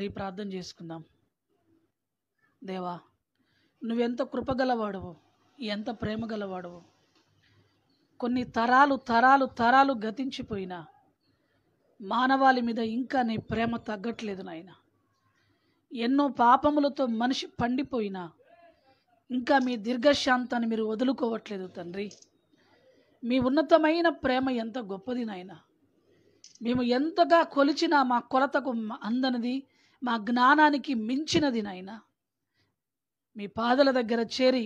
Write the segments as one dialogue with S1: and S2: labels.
S1: ఉండి ప్రార్థన చేసుకుందాం దేవా నువ్వెంత కృపగలవాడవు ఎంత ప్రేమ గలవాడవు కొన్ని తరాలు తరాలు తరాలు గతించిపోయినా మానవాళి మీద ఇంకా నీ ప్రేమ తగ్గట్లేదు నాయన ఎన్నో పాపములతో మనిషి పండిపోయినా ఇంకా మీ దీర్ఘశాంతాన్ని మీరు వదులుకోవట్లేదు తండ్రి మీ ఉన్నతమైన ప్రేమ ఎంత గొప్పది నాయన మేము ఎంతగా కొలిచినా మా కొలతకు అందనిది మా జ్ఞానానికి మించినది నాయన మీ పాదల దగ్గర చేరి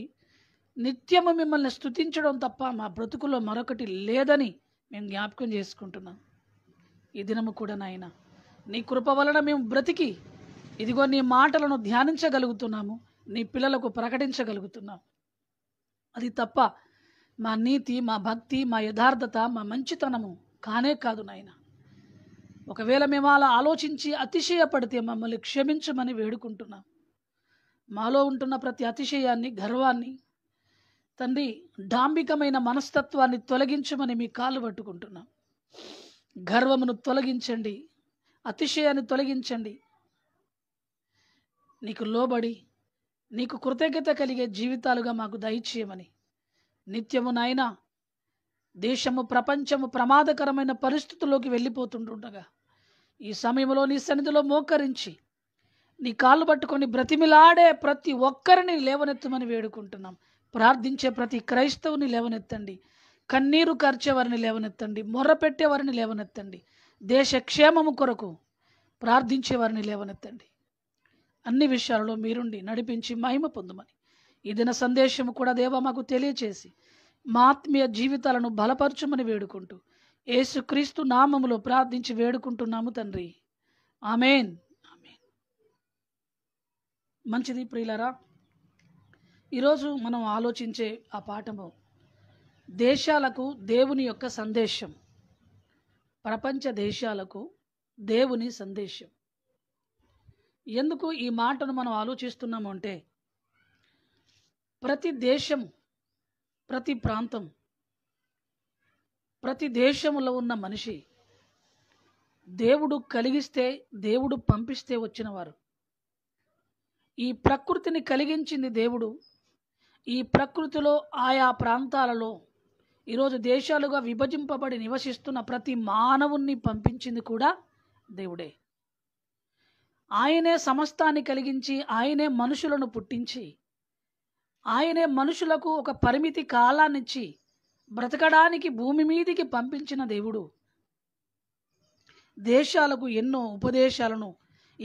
S1: నిత్యము మిమ్మల్ని స్థుతించడం తప్ప మా బ్రతుకులో మరొకటి లేదని మేము జ్ఞాపకం చేసుకుంటున్నాం ఈ దినము కూడా నాయన నీ కృప వలన మేము బ్రతికి ఇదిగో నీ మాటలను ధ్యానించగలుగుతున్నాము నీ పిల్లలకు ప్రకటించగలుగుతున్నాం అది తప్ప మా నీతి మా భక్తి మా యథార్థత మా మంచితనము కానే కాదు నాయనా ఒకవేళ మేము అలా ఆలోచించి అతిశయపడితే మమ్మల్ని క్షమించమని వేడుకుంటున్నాం మాలో ఉంటున్న ప్రతి అతిశయాన్ని గర్వాన్ని తండ్రి డాంబికమైన మనస్తత్వాన్ని తొలగించమని మీ కాలు పట్టుకుంటున్నాం గర్వమును తొలగించండి అతిశయాన్ని తొలగించండి నీకు లోబడి నీకు కృతజ్ఞత కలిగే జీవితాలుగా మాకు దయచేయమని నిత్యము నాయన దేశము ప్రపంచము ప్రమాదకరమైన పరిస్థితుల్లోకి వెళ్ళిపోతుండగా ఈ సమయంలో నీ సన్నిధిలో మోకరించి నీ కాళ్ళు పట్టుకొని బ్రతిమిలాడే ప్రతి ఒక్కరిని లేవనెత్తమని వేడుకుంటున్నాం ప్రార్థించే ప్రతి క్రైస్తవుని లేవనెత్తండి కన్నీరు కార్చేవారిని లేవనెత్తండి మొర్ర పెట్టేవారిని లేవనెత్తండి దేశక్షేమము కొరకు ప్రార్థించేవారిని లేవనెత్తండి అన్ని విషయాలలో మీరుండి నడిపించి మహిమ పొందమని ఈ దిన సందేశము కూడా దేవ మాకు తెలియచేసి మా ఆత్మీయ జీవితాలను బలపరచమని వేడుకుంటూ యేసుక్రీస్తు నామములో ప్రార్థించి వేడుకుంటున్నాము తండ్రి ఆమెన్ మంచిది ప్రియులరా ఈరోజు మనం ఆలోచించే ఆ పాఠము దేశాలకు దేవుని యొక్క సందేశం ప్రపంచ దేశాలకు దేవుని సందేశం ఎందుకు ఈ మాటను మనం ఆలోచిస్తున్నాము అంటే ప్రతి దేశం ప్రతి ప్రాంతం ప్రతి దేశంలో ఉన్న మనిషి దేవుడు కలిగిస్తే దేవుడు పంపిస్తే వచ్చినవారు ఈ ప్రకృతిని కలిగించింది దేవుడు ఈ ప్రకృతిలో ఆయా ప్రాంతాలలో ఈరోజు దేశాలుగా విభజింపబడి నివసిస్తున్న ప్రతి మానవుణ్ణి పంపించింది కూడా దేవుడే ఆయనే సమస్తాన్ని కలిగించి ఆయనే మనుషులను పుట్టించి ఆయనే మనుషులకు ఒక పరిమితి కాలాన్నిచ్చి బ్రతకడానికి భూమి మీదికి పంపించిన దేవుడు దేశాలకు ఎన్నో ఉపదేశాలను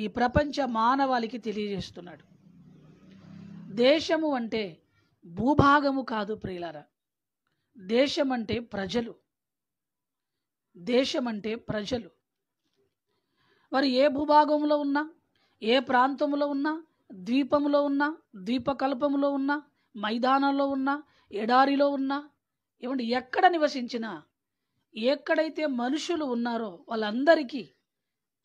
S1: ఈ ప్రపంచ మానవాళికి తెలియజేస్తున్నాడు దేశము అంటే భూభాగము కాదు ప్రియులార దేశం అంటే ప్రజలు దేశం అంటే ప్రజలు వారు ఏ భూభాగంలో ఉన్నా ఏ ప్రాంతంలో ఉన్నా ద్వీపంలో ఉన్నా ద్వీపకల్పంలో ఉన్నా మైదానంలో ఉన్నా ఎడారిలో ఉన్నా ఇవ్వండి ఎక్కడ నివసించినా ఎక్కడైతే మనుషులు ఉన్నారో వాళ్ళందరికీ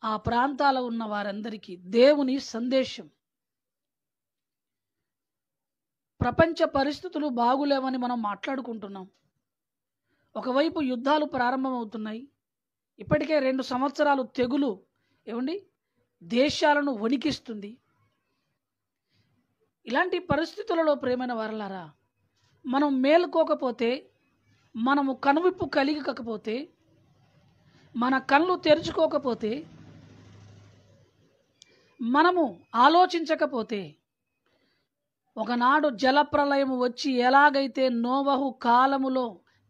S1: ఆ ప్రాంతాల ఉన్న వారందరికీ దేవుని సందేశం ప్రపంచ పరిస్థితులు బాగులేవని మనం మాట్లాడుకుంటున్నాం ఒకవైపు యుద్ధాలు ప్రారంభమవుతున్నాయి ఇప్పటికే రెండు సంవత్సరాలు తెగులు ఏమండి దేశాలను వణికిస్తుంది ఇలాంటి పరిస్థితులలో ప్రేమైన వారలారా మనం మేలుకోకపోతే మనము కనువిప్పు కలిగకపోతే మన కళ్ళు తెరుచుకోకపోతే మనము ఆలోచించకపోతే ఒకనాడు జలప్రలయం వచ్చి ఎలాగైతే నోవహు కాలములో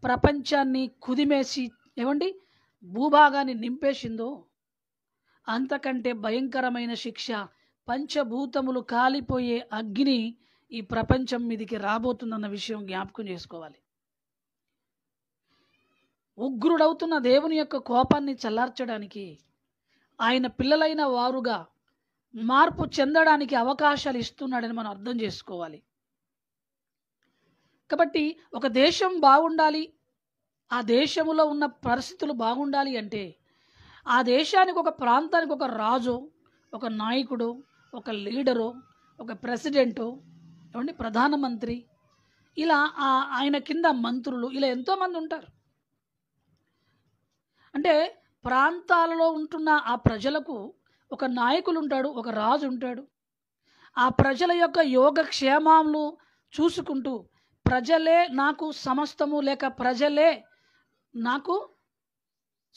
S1: ప్రపంచాన్ని కుదిమేసి ఏమండి భూభాగాన్ని నింపేసిందో అంతకంటే భయంకరమైన శిక్ష పంచభూతములు కాలిపోయే అగ్ని ఈ ప్రపంచం మీదికి రాబోతుందన్న విషయం జ్ఞాపకం చేసుకోవాలి ఉగ్రుడవుతున్న దేవుని యొక్క కోపాన్ని చల్లార్చడానికి ఆయన పిల్లలైన వారుగా మార్పు చెందడానికి అవకాశాలు ఇస్తున్నాడని మనం అర్థం చేసుకోవాలి కాబట్టి ఒక దేశం బాగుండాలి ఆ దేశంలో ఉన్న పరిస్థితులు బాగుండాలి అంటే ఆ దేశానికి ఒక ప్రాంతానికి ఒక రాజు ఒక నాయకుడు ఒక లీడరు ఒక ప్రెసిడెంటు ఏమండి ప్రధానమంత్రి ఇలా ఆయన కింద మంత్రులు ఇలా ఎంతోమంది ఉంటారు అంటే ప్రాంతాలలో ఉంటున్న ఆ ప్రజలకు ఒక నాయకులు ఉంటాడు ఒక రాజు ఉంటాడు ఆ ప్రజల యొక్క యోగక్షేమాలు చూసుకుంటూ ప్రజలే నాకు సమస్తము లేక ప్రజలే నాకు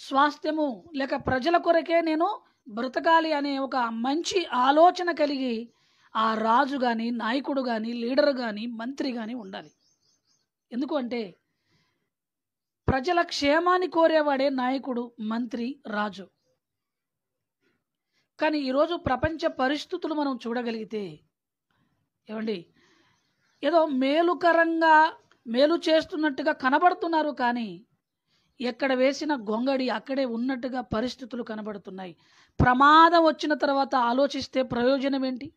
S1: స్వాస్థ్యము లేక ప్రజల కొరకే నేను బ్రతకాలి అనే ఒక మంచి ఆలోచన కలిగి ఆ రాజు కానీ నాయకుడు కానీ లీడర్ కానీ మంత్రి కానీ ఉండాలి ఎందుకు అంటే ప్రజల క్షేమాన్ని కోరేవాడే నాయకుడు మంత్రి రాజు కానీ ఈరోజు ప్రపంచ పరిస్థితులు మనం చూడగలిగితే ఏమండి ఏదో మేలుకరంగా మేలు చేస్తున్నట్టుగా కనబడుతున్నారు కానీ ఎక్కడ వేసిన గొంగడి అక్కడే ఉన్నట్టుగా పరిస్థితులు కనబడుతున్నాయి ప్రమాదం వచ్చిన తర్వాత ఆలోచిస్తే ప్రయోజనం ఏంటి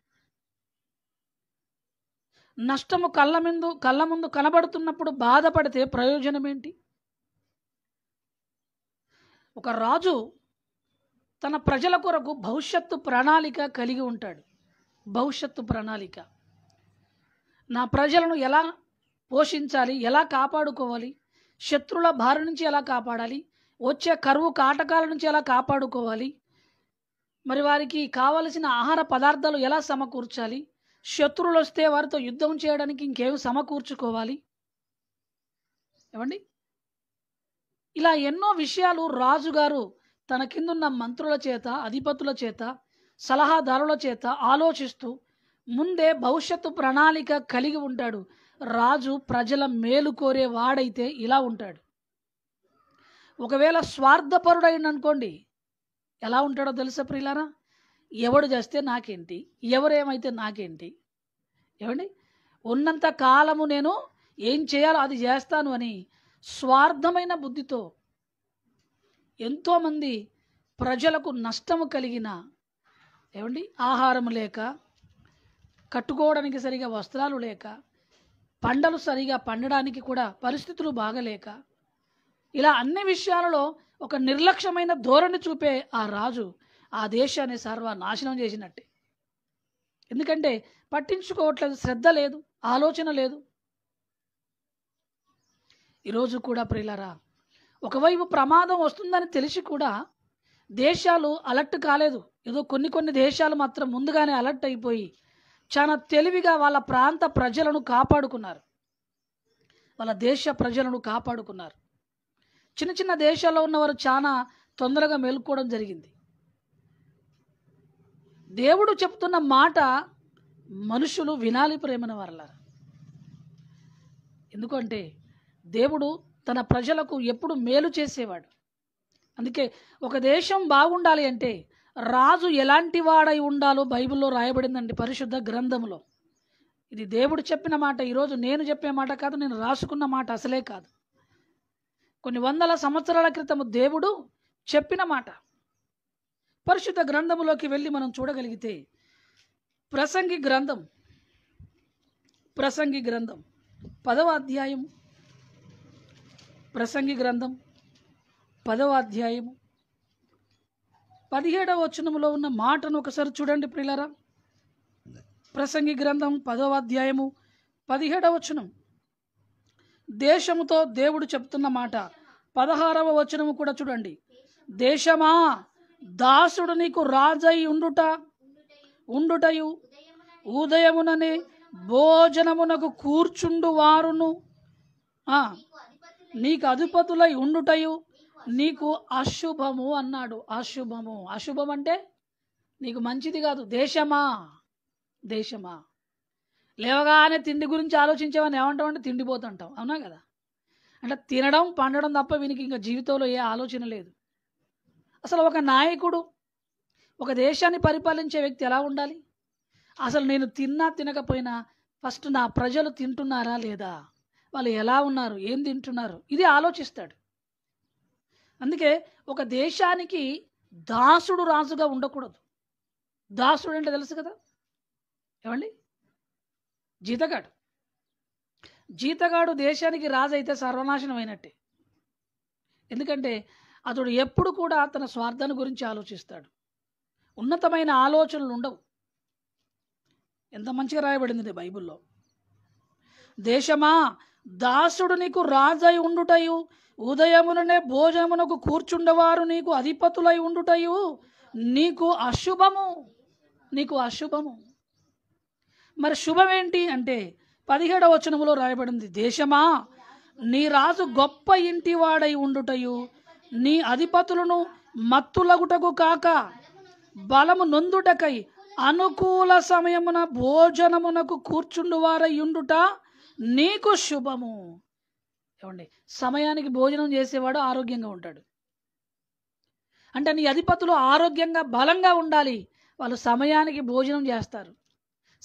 S1: నష్టము కళ్ళ ముందు కళ్ళ ముందు కనబడుతున్నప్పుడు బాధపడితే ప్రయోజనం ఏంటి ఒక రాజు తన ప్రజల కొరకు భవిష్యత్తు ప్రణాళిక కలిగి ఉంటాడు భవిష్యత్తు ప్రణాళిక నా ప్రజలను ఎలా పోషించాలి ఎలా కాపాడుకోవాలి శత్రుల బారి నుంచి ఎలా కాపాడాలి వచ్చే కరువు కాటకాల నుంచి ఎలా కాపాడుకోవాలి మరి వారికి కావలసిన ఆహార పదార్థాలు ఎలా సమకూర్చాలి శత్రువులు వస్తే వారితో యుద్ధం చేయడానికి ఇంకేం సమకూర్చుకోవాలి ఏమండి ఇలా ఎన్నో విషయాలు రాజుగారు తన కిందున్న మంత్రుల చేత అధిపతుల చేత సలహాదారుల చేత ఆలోచిస్తూ ముందే భవిష్యత్తు ప్రణాళిక కలిగి ఉంటాడు రాజు ప్రజల మేలు కోరే వాడైతే ఇలా ఉంటాడు ఒకవేళ స్వార్థపరుడైననుకోండి ఎలా ఉంటాడో తెలుసా ప్రియులారా ఎవడు చేస్తే నాకేంటి ఎవరేమైతే నాకేంటి ఏమండి ఉన్నంత కాలము నేను ఏం చేయాలో అది చేస్తాను అని స్వార్థమైన బుద్ధితో ఎంతోమంది ప్రజలకు నష్టము కలిగిన ఏమండి ఆహారం లేక కట్టుకోవడానికి సరిగా వస్త్రాలు లేక పంటలు సరిగా పండడానికి కూడా పరిస్థితులు బాగలేక ఇలా అన్ని విషయాలలో ఒక నిర్లక్ష్యమైన ధోరణి చూపే ఆ రాజు ఆ దేశాన్ని సర్వనాశనం చేసినట్టే ఎందుకంటే పట్టించుకోవట్లేదు శ్రద్ధ లేదు ఆలోచన లేదు ఈరోజు కూడా ప్రియులరా ఒకవైపు ప్రమాదం వస్తుందని తెలిసి కూడా దేశాలు అలర్ట్ కాలేదు ఏదో కొన్ని కొన్ని దేశాలు మాత్రం ముందుగానే అలర్ట్ అయిపోయి చాలా తెలివిగా వాళ్ళ ప్రాంత ప్రజలను కాపాడుకున్నారు వాళ్ళ దేశ ప్రజలను కాపాడుకున్నారు చిన్న చిన్న దేశాల్లో ఉన్నవారు చాలా తొందరగా మేలుకోవడం జరిగింది దేవుడు చెప్తున్న మాట మనుషులు వినాలి ప్రేమన వరలారు ఎందుకంటే దేవుడు తన ప్రజలకు ఎప్పుడు మేలు చేసేవాడు అందుకే ఒక దేశం బాగుండాలి అంటే రాజు ఎలాంటి వాడై ఉండాలో బైబిల్లో రాయబడిందండి పరిశుద్ధ గ్రంథంలో ఇది దేవుడు చెప్పిన మాట ఈరోజు నేను చెప్పే మాట కాదు నేను రాసుకున్న మాట అసలే కాదు కొన్ని వందల సంవత్సరాల క్రితము దేవుడు చెప్పిన మాట పరిశుద్ధ గ్రంథములోకి వెళ్ళి మనం చూడగలిగితే ప్రసంగి గ్రంథం ప్రసంగి గ్రంథం పదవ అధ్యాయం ప్రసంగి గ్రంథం పదవ అధ్యాయము పదిహేడవ వచనంలో ఉన్న మాటను ఒకసారి చూడండి ప్రిలరా ప్రసంగి గ్రంథం పదవ అధ్యాయము పదిహేడవ వచనం దేశముతో దేవుడు చెప్తున్న మాట పదహారవ వచనము కూడా చూడండి దేశమా దాసుడు నీకు రాజై ఉండుట ఉండుటయు ఉదయమునని భోజనమునకు కూర్చుండు వారును నీకు అధిపతులై ఉండుటయు నీకు అశుభము అన్నాడు అశుభము అశుభం అంటే నీకు మంచిది కాదు దేశమా దేశమా లేవగానే తిండి గురించి ఆలోచించేవాని ఏమంటామంటే తిండిపోతుంటాం అవునా కదా అంటే తినడం పండడం తప్ప వీనికి ఇంకా జీవితంలో ఏ ఆలోచన లేదు అసలు ఒక నాయకుడు ఒక దేశాన్ని పరిపాలించే వ్యక్తి ఎలా ఉండాలి అసలు నేను తిన్నా తినకపోయినా ఫస్ట్ నా ప్రజలు తింటున్నారా లేదా వాళ్ళు ఎలా ఉన్నారు ఏం తింటున్నారు ఇది ఆలోచిస్తాడు అందుకే ఒక దేశానికి దాసుడు రాజుగా ఉండకూడదు దాసుడు అంటే తెలుసు కదా ఏమండి జీతగాడు జీతగాడు దేశానికి రాజు అయితే సర్వనాశనం అయినట్టే ఎందుకంటే అతడు ఎప్పుడు కూడా తన స్వార్థాన్ని గురించి ఆలోచిస్తాడు ఉన్నతమైన ఆలోచనలు ఉండవు ఎంత మంచిగా రాయబడింది బైబిల్లో దేశమా దాసుడు నీకు రాజై ఉండుటయు ఉదయముననే భోజమునకు కూర్చుండవారు నీకు అధిపతులై ఉండుటయు నీకు అశుభము నీకు అశుభము మరి శుభమేంటి అంటే పదిహేడవ వచనములో రాయబడింది దేశమా నీ రాజు గొప్ప ఇంటివాడై ఉండుటయు నీ అధిపతులను మత్తులగుటకు కాక బలము నొందుటకై అనుకూల సమయమున భోజనమునకు కూర్చుండువారై ఉండుట నీకు శుభము ఏమండి సమయానికి భోజనం చేసేవాడు ఆరోగ్యంగా ఉంటాడు అంటే నీ అధిపతులు ఆరోగ్యంగా బలంగా ఉండాలి వాళ్ళు సమయానికి భోజనం చేస్తారు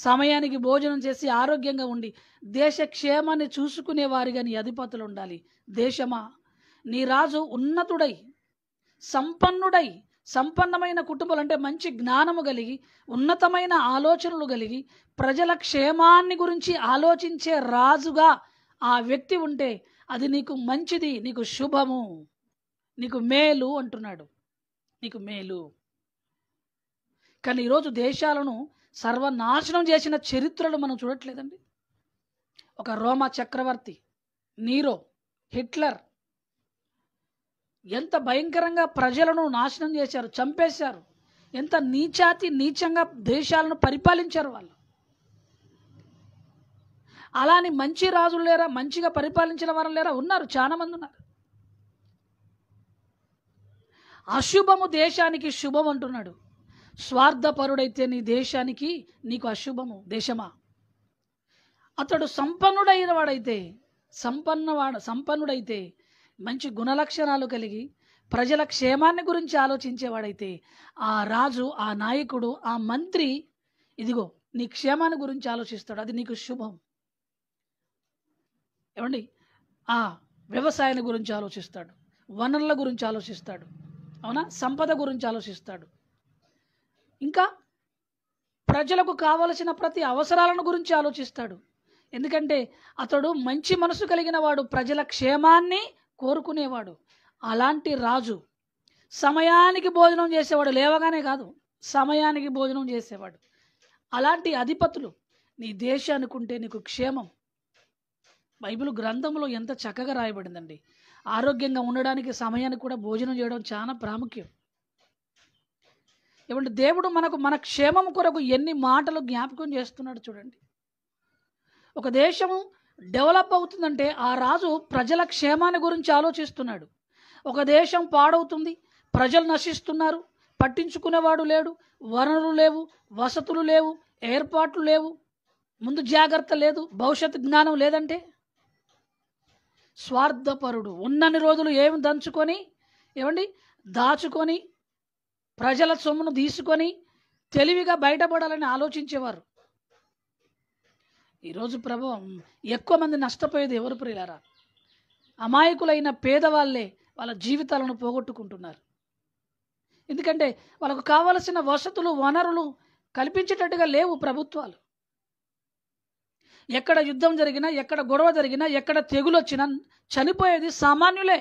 S1: సమయానికి భోజనం చేసి ఆరోగ్యంగా ఉండి దేశ క్షేమాన్ని వారిగా నీ అధిపతులు ఉండాలి దేశమా నీ రాజు ఉన్నతుడై సంపన్నుడై సంపన్నమైన కుటుంబాలు అంటే మంచి జ్ఞానము కలిగి ఉన్నతమైన ఆలోచనలు కలిగి ప్రజల క్షేమాన్ని గురించి ఆలోచించే రాజుగా ఆ వ్యక్తి ఉంటే అది నీకు మంచిది నీకు శుభము నీకు మేలు అంటున్నాడు నీకు మేలు కానీ ఈరోజు దేశాలను సర్వనాశనం చేసిన చరిత్రలు మనం చూడట్లేదండి ఒక రోమా చక్రవర్తి నీరో హిట్లర్ ఎంత భయంకరంగా ప్రజలను నాశనం చేశారు చంపేశారు ఎంత నీచాతి నీచంగా దేశాలను పరిపాలించారు వాళ్ళు అలాని మంచి రాజులు లేరా మంచిగా పరిపాలించిన వారు లేరా ఉన్నారు చాలామంది ఉన్నారు అశుభము దేశానికి శుభం అంటున్నాడు స్వార్థపరుడైతే నీ దేశానికి నీకు అశుభము దేశమా అతడు సంపన్నుడైన వాడైతే సంపన్నవాడు సంపన్నుడైతే మంచి గుణలక్షణాలు కలిగి ప్రజల క్షేమాన్ని గురించి ఆలోచించేవాడైతే ఆ రాజు ఆ నాయకుడు ఆ మంత్రి ఇదిగో నీ క్షేమాన్ని గురించి ఆలోచిస్తాడు అది నీకు శుభం ఏమండి ఆ వ్యవసాయాన్ని గురించి ఆలోచిస్తాడు వనరుల గురించి ఆలోచిస్తాడు అవునా సంపద గురించి ఆలోచిస్తాడు ఇంకా ప్రజలకు కావలసిన ప్రతి అవసరాలను గురించి ఆలోచిస్తాడు ఎందుకంటే అతడు మంచి మనసు కలిగిన వాడు ప్రజల క్షేమాన్ని కోరుకునేవాడు అలాంటి రాజు సమయానికి భోజనం చేసేవాడు లేవగానే కాదు సమయానికి భోజనం చేసేవాడు అలాంటి అధిపతులు నీ దేశానికి ఉంటే నీకు క్షేమం బైబిల్ గ్రంథంలో ఎంత చక్కగా రాయబడిందండి ఆరోగ్యంగా ఉండడానికి సమయానికి కూడా భోజనం చేయడం చాలా ప్రాముఖ్యం ఏమంటే దేవుడు మనకు మన క్షేమం కొరకు ఎన్ని మాటలు జ్ఞాపకం చేస్తున్నాడు చూడండి ఒక దేశము డెవలప్ అవుతుందంటే ఆ రాజు ప్రజల క్షేమాన్ని గురించి ఆలోచిస్తున్నాడు ఒక దేశం పాడవుతుంది ప్రజలు నశిస్తున్నారు పట్టించుకునేవాడు లేడు వనరులు లేవు వసతులు లేవు ఏర్పాట్లు లేవు ముందు జాగ్రత్త లేదు భవిష్యత్ జ్ఞానం లేదంటే స్వార్థపరుడు ఉన్నన్ని రోజులు ఏమి దంచుకొని ఏమండి దాచుకొని ప్రజల సొమ్మును తీసుకొని తెలివిగా బయటపడాలని ఆలోచించేవారు ఈరోజు ప్రభావం ఎక్కువ మంది నష్టపోయేది ఎవరు ప్రియులారా అమాయకులైన పేదవాళ్ళే వాళ్ళ జీవితాలను పోగొట్టుకుంటున్నారు ఎందుకంటే వాళ్ళకు కావలసిన వసతులు వనరులు కల్పించేటట్టుగా లేవు ప్రభుత్వాలు ఎక్కడ యుద్ధం జరిగినా ఎక్కడ గొడవ జరిగినా ఎక్కడ తెగులు వచ్చినా చనిపోయేది సామాన్యులే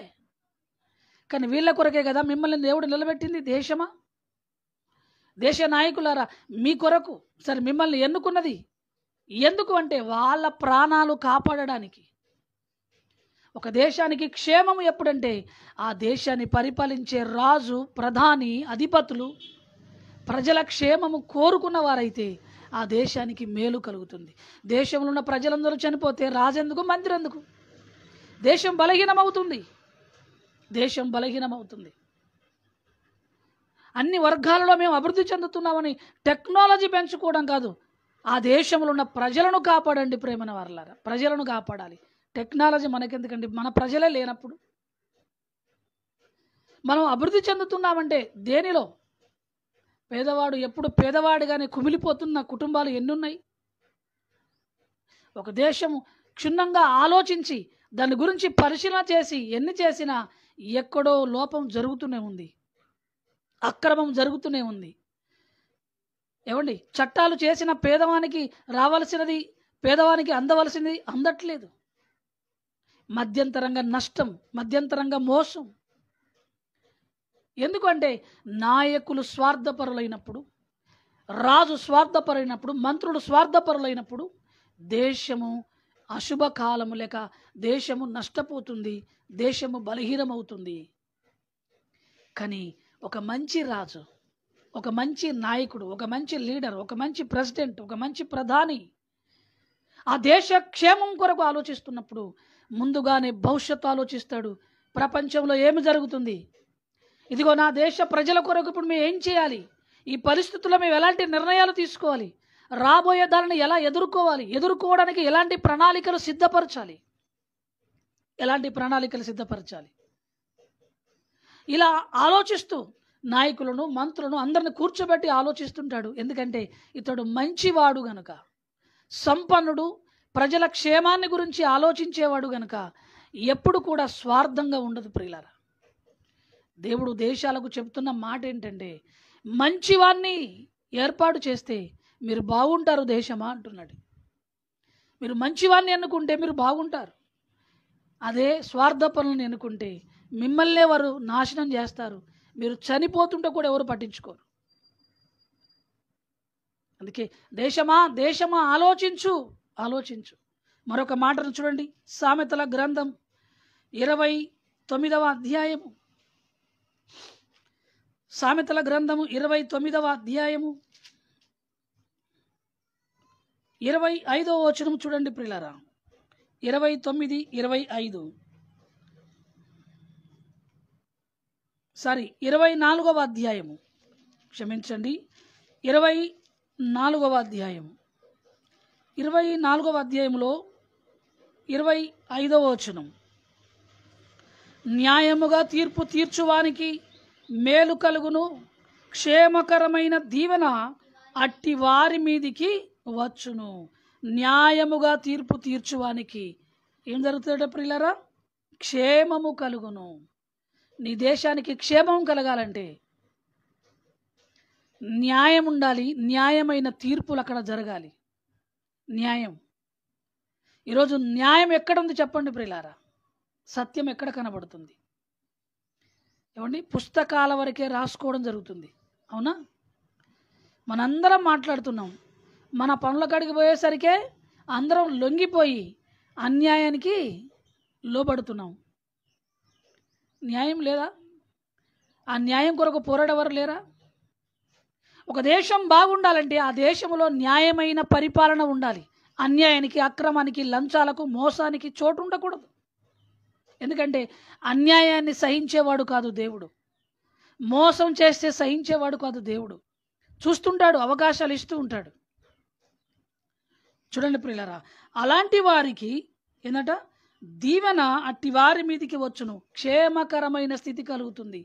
S1: కానీ వీళ్ళ కొరకే కదా మిమ్మల్ని దేవుడు నిలబెట్టింది దేశమా దేశ నాయకులారా మీ కొరకు సరే మిమ్మల్ని ఎన్నుకున్నది ఎందుకు అంటే వాళ్ళ ప్రాణాలు కాపాడడానికి ఒక దేశానికి క్షేమం ఎప్పుడంటే ఆ దేశాన్ని పరిపాలించే రాజు ప్రధాని అధిపతులు ప్రజల క్షేమము కోరుకున్న వారైతే ఆ దేశానికి మేలు కలుగుతుంది దేశంలో ఉన్న ప్రజలందరూ చనిపోతే రాజెందుకు మంత్రెందుకు దేశం బలహీనమవుతుంది దేశం బలహీనమవుతుంది అన్ని వర్గాలలో మేము అభివృద్ధి చెందుతున్నామని టెక్నాలజీ పెంచుకోవడం కాదు ఆ దేశంలో ఉన్న ప్రజలను కాపాడండి ప్రేమన వర్లారా ప్రజలను కాపాడాలి టెక్నాలజీ మనకెందుకండి మన ప్రజలే లేనప్పుడు మనం అభివృద్ధి చెందుతున్నామంటే దేనిలో పేదవాడు ఎప్పుడు పేదవాడిగానే కుమిలిపోతున్న కుటుంబాలు ఎన్నున్నాయి ఒక దేశం క్షుణ్ణంగా ఆలోచించి దాని గురించి పరిశీలన చేసి ఎన్ని చేసినా ఎక్కడో లోపం జరుగుతూనే ఉంది అక్రమం జరుగుతూనే ఉంది ఏమండి చట్టాలు చేసిన పేదవానికి రావాల్సినది పేదవానికి అందవలసినది అందట్లేదు మధ్యంతరంగా నష్టం మధ్యంతరంగా మోసం ఎందుకంటే నాయకులు స్వార్థపరులైనప్పుడు రాజు స్వార్థపరైనప్పుడు మంత్రులు స్వార్థపరులైనప్పుడు దేశము అశుభకాలము లేక దేశము నష్టపోతుంది దేశము బలహీనమవుతుంది కానీ ఒక మంచి రాజు ఒక మంచి నాయకుడు ఒక మంచి లీడర్ ఒక మంచి ప్రెసిడెంట్ ఒక మంచి ప్రధాని ఆ దేశ క్షేమం కొరకు ఆలోచిస్తున్నప్పుడు ముందుగానే భవిష్యత్తు ఆలోచిస్తాడు ప్రపంచంలో ఏమి జరుగుతుంది ఇదిగో నా దేశ ప్రజల కొరకు ఇప్పుడు మేము ఏం చేయాలి ఈ పరిస్థితుల్లో మేము ఎలాంటి నిర్ణయాలు తీసుకోవాలి రాబోయే దానిని ఎలా ఎదుర్కోవాలి ఎదుర్కోవడానికి ఎలాంటి ప్రణాళికలు సిద్ధపరచాలి ఎలాంటి ప్రణాళికలు సిద్ధపరచాలి ఇలా ఆలోచిస్తూ నాయకులను మంత్రులను అందరిని కూర్చోబెట్టి ఆలోచిస్తుంటాడు ఎందుకంటే ఇతడు మంచివాడు గనుక సంపన్నుడు ప్రజల క్షేమాన్ని గురించి ఆలోచించేవాడు గనుక ఎప్పుడు కూడా స్వార్థంగా ఉండదు ప్రియులరా దేవుడు దేశాలకు చెబుతున్న మాట ఏంటంటే మంచివాన్ని ఏర్పాటు చేస్తే మీరు బాగుంటారు దేశమా అంటున్నాడు మీరు మంచివాన్ని ఎన్నుకుంటే మీరు బాగుంటారు అదే స్వార్థ పనులను ఎన్నుకుంటే మిమ్మల్నే వారు నాశనం చేస్తారు మీరు చనిపోతుంటే కూడా ఎవరు పట్టించుకోరు అందుకే దేశమా దేశమా ఆలోచించు ఆలోచించు మరొక మాటను చూడండి సామెతల గ్రంథం ఇరవై తొమ్మిదవ అధ్యాయము సామెతల గ్రంథము ఇరవై తొమ్మిదవ అధ్యాయము ఇరవై ఐదవ వచనం చూడండి ప్రిలరా ఇరవై తొమ్మిది ఇరవై ఐదు సారీ ఇరవై నాలుగవ అధ్యాయము క్షమించండి ఇరవై నాలుగవ అధ్యాయము ఇరవై నాలుగవ అధ్యాయంలో ఇరవై ఐదవ వచనం న్యాయముగా తీర్పు తీర్చువానికి మేలు కలుగును క్షేమకరమైన దీవెన అట్టి వారి మీదికి వచ్చును న్యాయముగా తీర్పు తీర్చువానికి ఏం జరుగుతుంది ప్రిల్లరా క్షేమము కలుగును నీ దేశానికి క్షేమం కలగాలంటే న్యాయం ఉండాలి న్యాయమైన తీర్పులు అక్కడ జరగాలి న్యాయం ఈరోజు న్యాయం ఎక్కడ ఉంది చెప్పండి ప్రిలారా సత్యం ఎక్కడ కనబడుతుంది ఏమండి పుస్తకాల వరకే రాసుకోవడం జరుగుతుంది అవునా మనందరం మాట్లాడుతున్నాం మన పనుల కడిగి పోయేసరికే అందరం లొంగిపోయి అన్యాయానికి లోబడుతున్నాం న్యాయం లేదా ఆ న్యాయం కొరకు పోరాడేవారు లేరా ఒక దేశం బాగుండాలంటే ఆ దేశంలో న్యాయమైన పరిపాలన ఉండాలి అన్యాయానికి అక్రమానికి లంచాలకు మోసానికి చోటు ఉండకూడదు ఎందుకంటే అన్యాయాన్ని సహించేవాడు కాదు దేవుడు మోసం చేస్తే సహించేవాడు కాదు దేవుడు చూస్తుంటాడు అవకాశాలు ఇస్తూ ఉంటాడు చూడండి ప్రియులరా అలాంటి వారికి ఏంటంటే దీవెన అట్టివారి మీదికి వచ్చును క్షేమకరమైన స్థితి కలుగుతుంది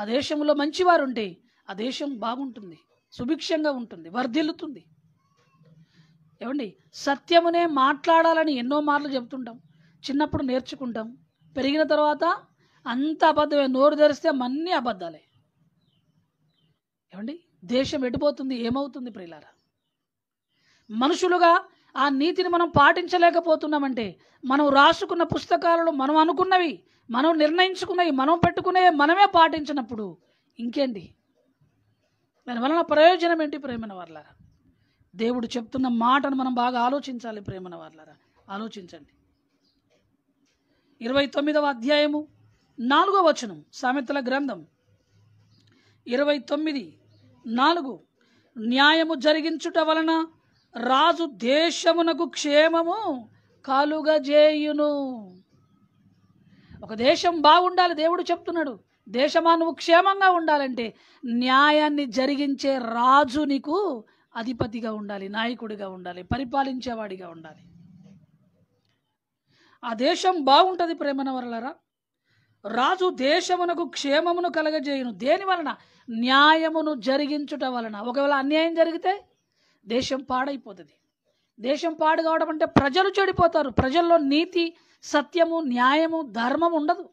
S1: ఆ దేశంలో మంచివారు ఉంటే ఆ దేశం బాగుంటుంది సుభిక్షంగా ఉంటుంది వర్ధిల్లుతుంది ఏమండి సత్యమునే మాట్లాడాలని ఎన్నో మార్లు చెబుతుంటాం చిన్నప్పుడు నేర్చుకుంటాం పెరిగిన తర్వాత అంత అబద్ధమే నోరు తెరిస్తే మన్నీ అబద్ధాలే ఏమండి దేశం ఎడిపోతుంది ఏమవుతుంది ప్రియులారా మనుషులుగా ఆ నీతిని మనం పాటించలేకపోతున్నామంటే మనం రాసుకున్న పుస్తకాలను మనం అనుకున్నవి మనం నిర్ణయించుకున్నవి మనం పెట్టుకునే మనమే పాటించినప్పుడు ఇంకేంటి దానివలన ప్రయోజనం ఏంటి ప్రేమన వర్లారా దేవుడు చెప్తున్న మాటను మనం బాగా ఆలోచించాలి ప్రేమన వర్లారా ఆలోచించండి ఇరవై తొమ్మిదవ అధ్యాయము నాలుగో వచనం సామెతల గ్రంథం ఇరవై తొమ్మిది నాలుగు న్యాయము జరిగించుట వలన రాజు దేశమునకు క్షేమము కాలుగా చేయును ఒక దేశం బాగుండాలి దేవుడు చెప్తున్నాడు దేశమా నువ్వు క్షేమంగా ఉండాలంటే న్యాయాన్ని జరిగించే రాజు నీకు అధిపతిగా ఉండాలి నాయకుడిగా ఉండాలి పరిపాలించేవాడిగా ఉండాలి ఆ దేశం బాగుంటుంది ప్రేమన వరలరా రాజు దేశమునకు క్షేమమును కలగజేయును దేని వలన న్యాయమును జరిగించుట వలన ఒకవేళ అన్యాయం జరిగితే దేశం పాడైపోతుంది దేశం పాడు కావడం అంటే ప్రజలు చెడిపోతారు ప్రజల్లో నీతి సత్యము న్యాయము ధర్మం ఉండదు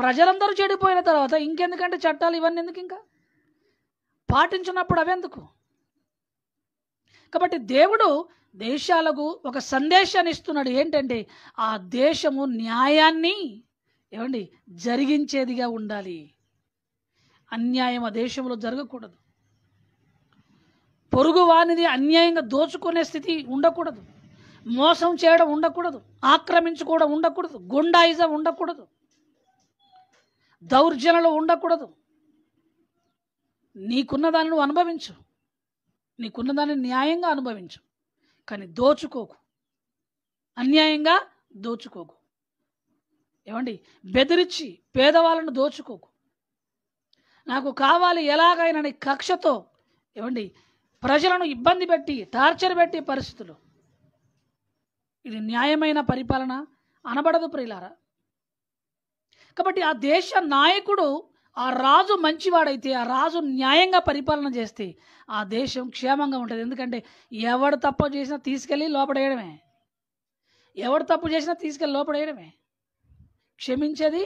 S1: ప్రజలందరూ చెడిపోయిన తర్వాత ఇంకెందుకంటే చట్టాలు ఇవన్నీ ఎందుకు ఇంకా పాటించినప్పుడు అవెందుకు కాబట్టి దేవుడు దేశాలకు ఒక సందేశాన్ని ఇస్తున్నాడు ఏంటంటే ఆ దేశము న్యాయాన్ని ఏమండి జరిగించేదిగా ఉండాలి అన్యాయం ఆ దేశంలో జరగకూడదు పొరుగు వానిది అన్యాయంగా దోచుకునే స్థితి ఉండకూడదు మోసం చేయడం ఉండకూడదు ఆక్రమించుకోవడం ఉండకూడదు గుండాయిజ ఉండకూడదు దౌర్జనలు ఉండకూడదు నీకున్న దానిని అనుభవించు నీకున్న దాన్ని న్యాయంగా అనుభవించు కానీ దోచుకోకు అన్యాయంగా దోచుకోకు ఏమండి బెదిరించి పేదవాళ్ళను దోచుకోకు నాకు కావాలి ఎలాగైనా కక్షతో ఏమండి ప్రజలను ఇబ్బంది పెట్టి టార్చర్ పెట్టే పరిస్థితులు ఇది న్యాయమైన పరిపాలన అనబడదు ప్రియులారా కాబట్టి ఆ దేశ నాయకుడు ఆ రాజు మంచివాడైతే ఆ రాజు న్యాయంగా పరిపాలన చేస్తే ఆ దేశం క్షేమంగా ఉంటుంది ఎందుకంటే ఎవడు తప్పు చేసినా తీసుకెళ్ళి లోపడేయడమే ఎవడు తప్పు చేసినా తీసుకెళ్ళి లోపడేయడమే క్షమించేది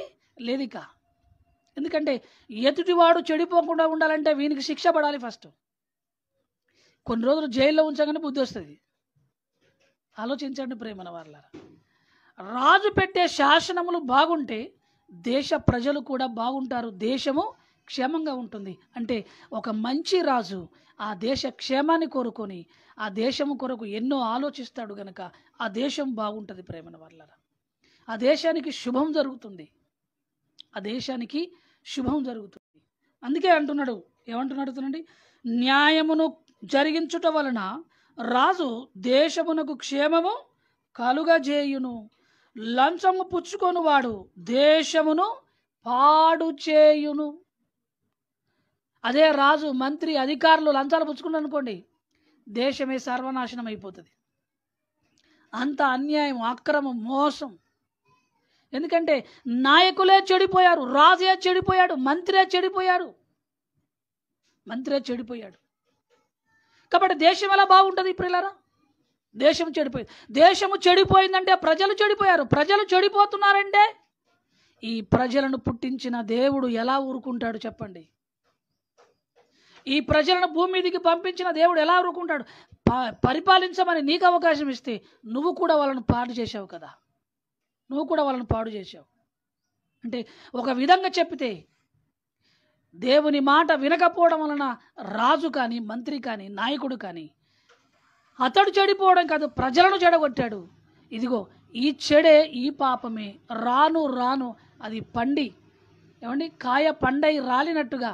S1: లేదిక ఎందుకంటే ఎదుటివాడు చెడిపోకుండా ఉండాలంటే వీనికి శిక్ష పడాలి ఫస్ట్ కొన్ని రోజులు జైల్లో ఉంచగానే బుద్ధి వస్తుంది ఆలోచించండి ప్రేమన వాళ్ళ రాజు పెట్టే శాసనములు బాగుంటే దేశ ప్రజలు కూడా బాగుంటారు దేశము క్షేమంగా ఉంటుంది అంటే ఒక మంచి రాజు ఆ దేశ క్షేమాన్ని కోరుకొని ఆ దేశము కొరకు ఎన్నో ఆలోచిస్తాడు గనక ఆ దేశం బాగుంటుంది ప్రేమన వారులారా ఆ దేశానికి శుభం జరుగుతుంది ఆ దేశానికి శుభం జరుగుతుంది అందుకే అంటున్నాడు ఏమంటున్నాడు చూడండి న్యాయమును జరిగించుట వలన రాజు దేశమునకు క్షేమము కలుగజేయును లంచము వాడు దేశమును పాడు చేయును అదే రాజు మంత్రి అధికారులు లంచాలు పుచ్చుకున్నా అనుకోండి దేశమే సర్వనాశనం అయిపోతుంది అంత అన్యాయం అక్రమం మోసం ఎందుకంటే నాయకులే చెడిపోయారు రాజే చెడిపోయాడు మంత్రే చెడిపోయాడు మంత్రే చెడిపోయాడు కాబట్టి దేశం ఎలా బాగుంటుంది ఇప్పుడు దేశం చెడిపోయింది దేశము చెడిపోయిందంటే ప్రజలు చెడిపోయారు ప్రజలు చెడిపోతున్నారంటే ఈ ప్రజలను పుట్టించిన దేవుడు ఎలా ఊరుకుంటాడు చెప్పండి ఈ ప్రజలను భూమి మీదకి పంపించిన దేవుడు ఎలా ఊరుకుంటాడు పరిపాలించమని నీకు అవకాశం ఇస్తే నువ్వు కూడా వాళ్ళను పాడు చేసావు కదా నువ్వు కూడా వాళ్ళను పాడు చేసావు అంటే ఒక విధంగా చెప్తే దేవుని మాట వినకపోవడం వలన రాజు కానీ మంత్రి కానీ నాయకుడు కానీ అతడు చెడిపోవడం కాదు ప్రజలను చెడగొట్టాడు ఇదిగో ఈ చెడే ఈ పాపమే రాను రాను అది పండి ఏమండి కాయ పండై రాలినట్టుగా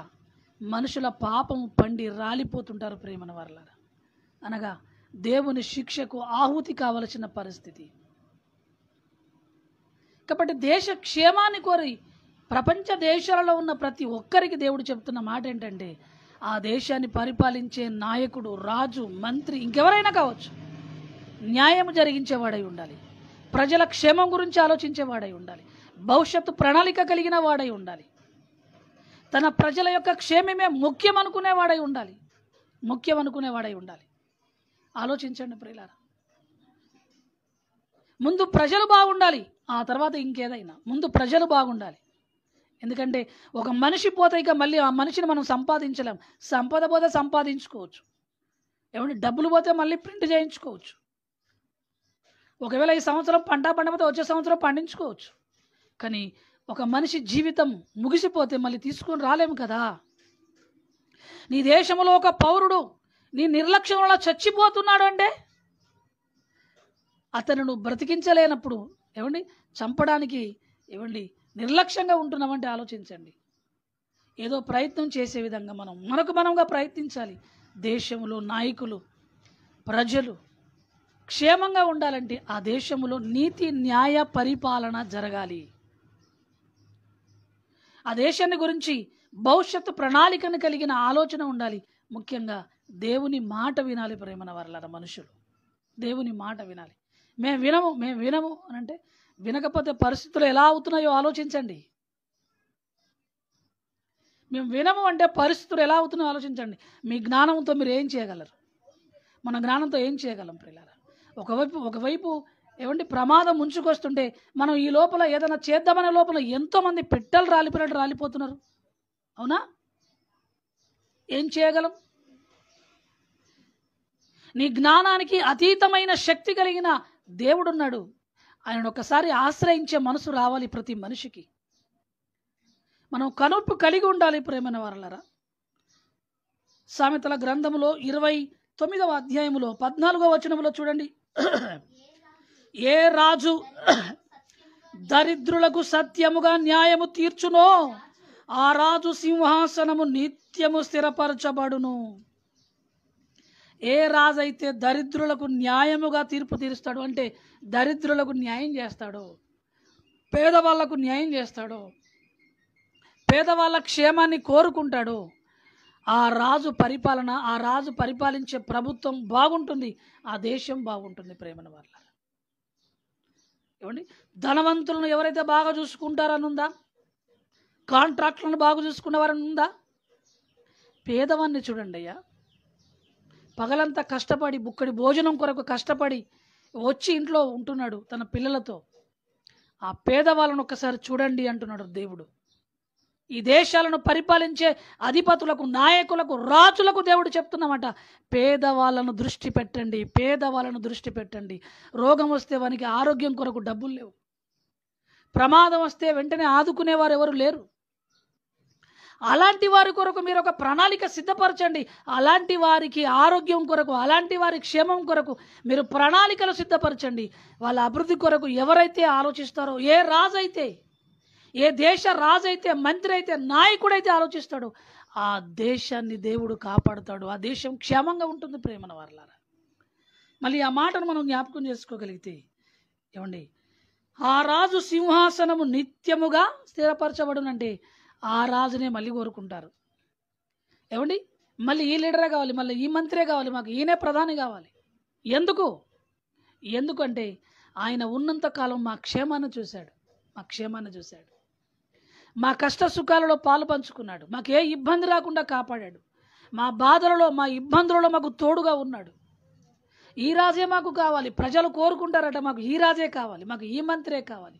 S1: మనుషుల పాపం పండి రాలిపోతుంటారు ప్రేమన వారులారా అనగా దేవుని శిక్షకు ఆహుతి కావలసిన పరిస్థితి కాబట్టి దేశ క్షేమాన్ని కోరి ప్రపంచ దేశాలలో ఉన్న ప్రతి ఒక్కరికి దేవుడు చెప్తున్న మాట ఏంటంటే ఆ దేశాన్ని పరిపాలించే నాయకుడు రాజు మంత్రి ఇంకెవరైనా కావచ్చు న్యాయం జరిగించేవాడై ఉండాలి ప్రజల క్షేమం గురించి ఆలోచించేవాడై ఉండాలి భవిష్యత్తు ప్రణాళిక కలిగిన వాడై ఉండాలి తన ప్రజల యొక్క క్షేమమే ముఖ్యం అనుకునేవాడై ఉండాలి ముఖ్యం అనుకునేవాడై ఉండాలి ఆలోచించండి ప్రియులారా ముందు ప్రజలు బాగుండాలి ఆ తర్వాత ఇంకేదైనా ముందు ప్రజలు బాగుండాలి ఎందుకంటే ఒక మనిషి పోతే ఇక మళ్ళీ ఆ మనిషిని మనం సంపాదించలేం సంపద పోతే సంపాదించుకోవచ్చు ఏమంటే డబ్బులు పోతే మళ్ళీ ప్రింట్ చేయించుకోవచ్చు ఒకవేళ ఈ సంవత్సరం పంట పండకపోతే వచ్చే సంవత్సరం పండించుకోవచ్చు కానీ ఒక మనిషి జీవితం ముగిసిపోతే మళ్ళీ తీసుకొని రాలేము కదా నీ దేశంలో ఒక పౌరుడు నీ నిర్లక్ష్యం వల్ల చచ్చిపోతున్నాడు అంటే అతను బ్రతికించలేనప్పుడు ఏమండి చంపడానికి ఏమండి నిర్లక్ష్యంగా ఉంటున్నామంటే ఆలోచించండి ఏదో ప్రయత్నం చేసే విధంగా మనం మనకు మనంగా ప్రయత్నించాలి దేశంలో నాయకులు ప్రజలు క్షేమంగా ఉండాలంటే ఆ దేశంలో నీతి న్యాయ పరిపాలన జరగాలి ఆ దేశాన్ని గురించి భవిష్యత్తు ప్రణాళికను కలిగిన ఆలోచన ఉండాలి ముఖ్యంగా దేవుని మాట వినాలి ప్రేమన వాళ్ళ మనుషులు దేవుని మాట వినాలి మేము వినము మేము వినము అని అంటే వినకపోతే పరిస్థితులు ఎలా అవుతున్నాయో ఆలోచించండి మేము వినము అంటే పరిస్థితులు ఎలా అవుతున్నాయో ఆలోచించండి మీ జ్ఞానంతో మీరు ఏం చేయగలరు మన జ్ఞానంతో ఏం చేయగలం పిల్లలు ఒకవైపు ఒకవైపు ఏమంటే ప్రమాదం ముంచుకొస్తుంటే మనం ఈ లోపల ఏదైనా చేద్దామనే లోపల ఎంతోమంది పిట్టలు రాలిపోయినట్టు రాలిపోతున్నారు అవునా ఏం చేయగలం నీ జ్ఞానానికి అతీతమైన శక్తి కలిగిన దేవుడున్నాడు ఆయనను ఒకసారి ఆశ్రయించే మనసు రావాలి ప్రతి మనిషికి మనం కనుపు కలిగి ఉండాలి ప్రేమైన వారలరా సామెతల గ్రంథములో ఇరవై తొమ్మిదవ అధ్యాయములో పద్నాలుగో వచనములో చూడండి ఏ రాజు దరిద్రులకు సత్యముగా న్యాయము తీర్చునో ఆ రాజు సింహాసనము నిత్యము స్థిరపరచబడును ఏ రాజు అయితే దరిద్రులకు న్యాయముగా తీర్పు తీరుస్తాడు అంటే దరిద్రులకు న్యాయం చేస్తాడు పేదవాళ్లకు న్యాయం చేస్తాడు పేదవాళ్ళ క్షేమాన్ని కోరుకుంటాడు ఆ రాజు పరిపాలన ఆ రాజు పరిపాలించే ప్రభుత్వం బాగుంటుంది ఆ దేశం బాగుంటుంది ప్రేమను వాళ్ళ ఏమండి ధనవంతులను ఎవరైతే బాగా చూసుకుంటారని ఉందా కాంట్రాక్టులను బాగా చూసుకునేవారని ఉందా పేదవాన్ని చూడండి అయ్యా పగలంతా కష్టపడి బుక్కడి భోజనం కొరకు కష్టపడి వచ్చి ఇంట్లో ఉంటున్నాడు తన పిల్లలతో ఆ పేదవాళ్ళను ఒకసారి చూడండి అంటున్నాడు దేవుడు ఈ దేశాలను పరిపాలించే అధిపతులకు నాయకులకు రాజులకు దేవుడు చెప్తున్నమాట పేదవాళ్ళను దృష్టి పెట్టండి పేదవాళ్ళను దృష్టి పెట్టండి రోగం వస్తే వానికి ఆరోగ్యం కొరకు డబ్బులు లేవు ప్రమాదం వస్తే వెంటనే ఆదుకునేవారు ఎవరు లేరు అలాంటి వారి కొరకు మీరు ఒక ప్రణాళిక సిద్ధపరచండి అలాంటి వారికి ఆరోగ్యం కొరకు అలాంటి వారి క్షేమం కొరకు మీరు ప్రణాళికలు సిద్ధపరచండి వాళ్ళ అభివృద్ధి కొరకు ఎవరైతే ఆలోచిస్తారో ఏ రాజు అయితే ఏ దేశ రాజు అయితే మంత్రి అయితే నాయకుడైతే ఆలోచిస్తాడు ఆ దేశాన్ని దేవుడు కాపాడుతాడు ఆ దేశం క్షేమంగా ఉంటుంది ప్రేమన వారలారా మళ్ళీ ఆ మాటను మనం జ్ఞాపకం చేసుకోగలిగితే ఏమండి ఆ రాజు సింహాసనము నిత్యముగా స్థిరపరచబడునంటే ఆ రాజునే మళ్ళీ కోరుకుంటారు ఏమండి మళ్ళీ ఈ లీడరే కావాలి మళ్ళీ ఈ మంత్రే కావాలి మాకు ఈయనే ప్రధాని కావాలి ఎందుకు ఎందుకంటే ఆయన ఉన్నంతకాలం మా క్షేమాన్ని చూశాడు మా క్షేమాన్ని చూశాడు మా కష్ట సుఖాలలో పాలు పంచుకున్నాడు మాకు ఏ ఇబ్బంది రాకుండా కాపాడాడు మా బాధలలో మా ఇబ్బందులలో మాకు తోడుగా ఉన్నాడు ఈ రాజే మాకు కావాలి ప్రజలు కోరుకుంటారట మాకు ఈ రాజే కావాలి మాకు ఈ మంత్రే కావాలి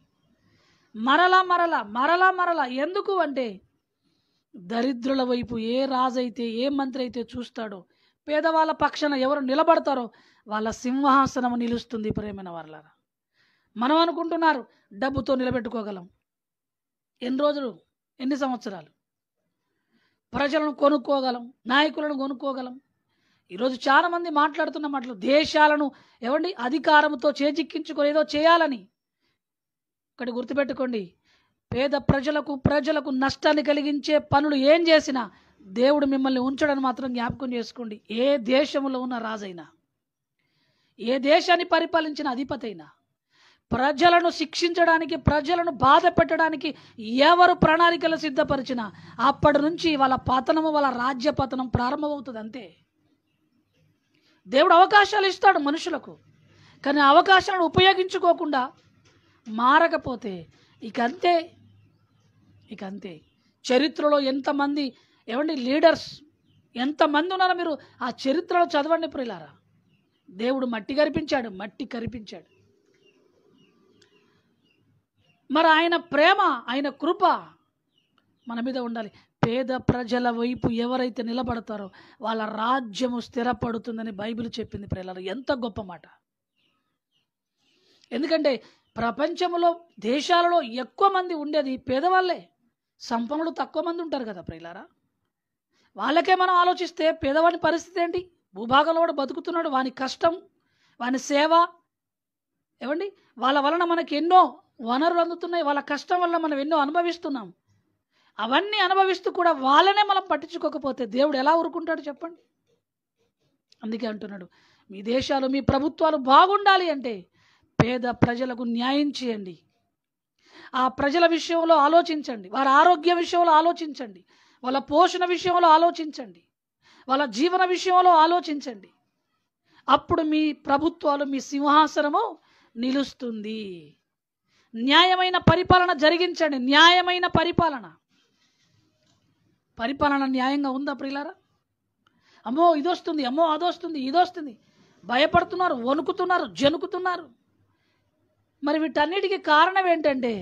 S1: మరలా మరల మరలా మరల ఎందుకు అంటే దరిద్రుల వైపు ఏ రాజైతే ఏ మంత్రి అయితే చూస్తాడో పేదవాళ్ళ పక్షాన ఎవరు నిలబడతారో వాళ్ళ సింహాసనం నిలుస్తుంది ప్రేమైన వాళ్ళరా మనం అనుకుంటున్నారు డబ్బుతో నిలబెట్టుకోగలం ఎన్ని రోజులు ఎన్ని సంవత్సరాలు ప్రజలను కొనుక్కోగలం నాయకులను కొనుక్కోగలం ఈరోజు చాలామంది మాట్లాడుతున్న మాటలు దేశాలను ఎవండి అధికారంతో చేజిక్కించుకొని ఏదో చేయాలని ఇక్కడ గుర్తుపెట్టుకోండి పేద ప్రజలకు ప్రజలకు నష్టాన్ని కలిగించే పనులు ఏం చేసినా దేవుడు మిమ్మల్ని ఉంచడని మాత్రం జ్ఞాపకం చేసుకోండి ఏ దేశంలో ఉన్న రాజైనా ఏ దేశాన్ని పరిపాలించిన అధిపతైనా ప్రజలను శిక్షించడానికి ప్రజలను బాధ పెట్టడానికి ఎవరు ప్రణాళికలు సిద్ధపరిచినా అప్పటి నుంచి వాళ్ళ పతనము వాళ్ళ రాజ్య పతనం ప్రారంభమవుతుంది అంతే దేవుడు అవకాశాలు ఇస్తాడు మనుషులకు కానీ అవకాశాలను ఉపయోగించుకోకుండా మారకపోతే ఇక అంతే ఇక అంతే చరిత్రలో ఎంతమంది ఏమండి లీడర్స్ ఎంతమంది ఉన్నారో మీరు ఆ చరిత్రలో చదవండి ప్రిలారా దేవుడు మట్టి కరిపించాడు మట్టి కరిపించాడు మరి ఆయన ప్రేమ ఆయన కృప మన మీద ఉండాలి పేద ప్రజల వైపు ఎవరైతే నిలబడతారో వాళ్ళ రాజ్యము స్థిరపడుతుందని బైబిల్ చెప్పింది ప్రియులారా ఎంత గొప్ప మాట ఎందుకంటే ప్రపంచంలో దేశాలలో ఎక్కువ మంది ఉండేది పేదవాళ్ళే సంపన్నులు తక్కువ మంది ఉంటారు కదా ప్రియులారా వాళ్ళకే మనం ఆలోచిస్తే పేదవాడి పరిస్థితి ఏంటి భూభాగంలో కూడా బతుకుతున్నాడు వాని కష్టం వాని సేవ ఏమండి వాళ్ళ వలన మనకి ఎన్నో వనరులు అందుతున్నాయి వాళ్ళ కష్టం వల్ల మనం ఎన్నో అనుభవిస్తున్నాం అవన్నీ అనుభవిస్తూ కూడా వాళ్ళనే మనం పట్టించుకోకపోతే దేవుడు ఎలా ఊరుకుంటాడు చెప్పండి అందుకే అంటున్నాడు మీ దేశాలు మీ ప్రభుత్వాలు బాగుండాలి అంటే పేద ప్రజలకు న్యాయం చేయండి ఆ ప్రజల విషయంలో ఆలోచించండి వారి ఆరోగ్య విషయంలో ఆలోచించండి వాళ్ళ పోషణ విషయంలో ఆలోచించండి వాళ్ళ జీవన విషయంలో ఆలోచించండి అప్పుడు మీ ప్రభుత్వాలు మీ సింహాసనము నిలుస్తుంది న్యాయమైన పరిపాలన జరిగించండి న్యాయమైన పరిపాలన పరిపాలన న్యాయంగా ఉందా ప్రియులారా అమ్మో ఇదొస్తుంది అమ్మో అదొస్తుంది ఇదొస్తుంది భయపడుతున్నారు వణుకుతున్నారు జనుకుతున్నారు మరి వీటన్నిటికి కారణం ఏంటంటే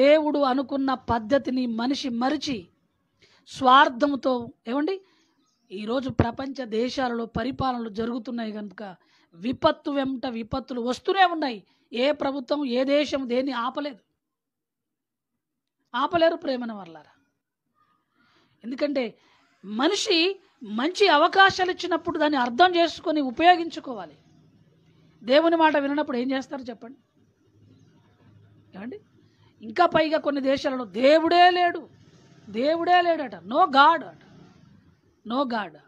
S1: దేవుడు అనుకున్న పద్ధతిని మనిషి మరిచి స్వార్థంతో ఏమండి ఈరోజు ప్రపంచ దేశాలలో పరిపాలనలు జరుగుతున్నాయి కనుక విపత్తు వెంట విపత్తులు వస్తూనే ఉన్నాయి ఏ ప్రభుత్వం ఏ దేశం దేన్ని ఆపలేదు ఆపలేరు ప్రేమన వర్లారా ఎందుకంటే మనిషి మంచి అవకాశాలు ఇచ్చినప్పుడు దాన్ని అర్థం చేసుకొని ఉపయోగించుకోవాలి దేవుని మాట వినప్పుడు ఏం చేస్తారు చెప్పండి ఏమండి ఇంకా పైగా కొన్ని దేశాలలో దేవుడే లేడు దేవుడే లేడట నో గాడ్ అట నో గాడ్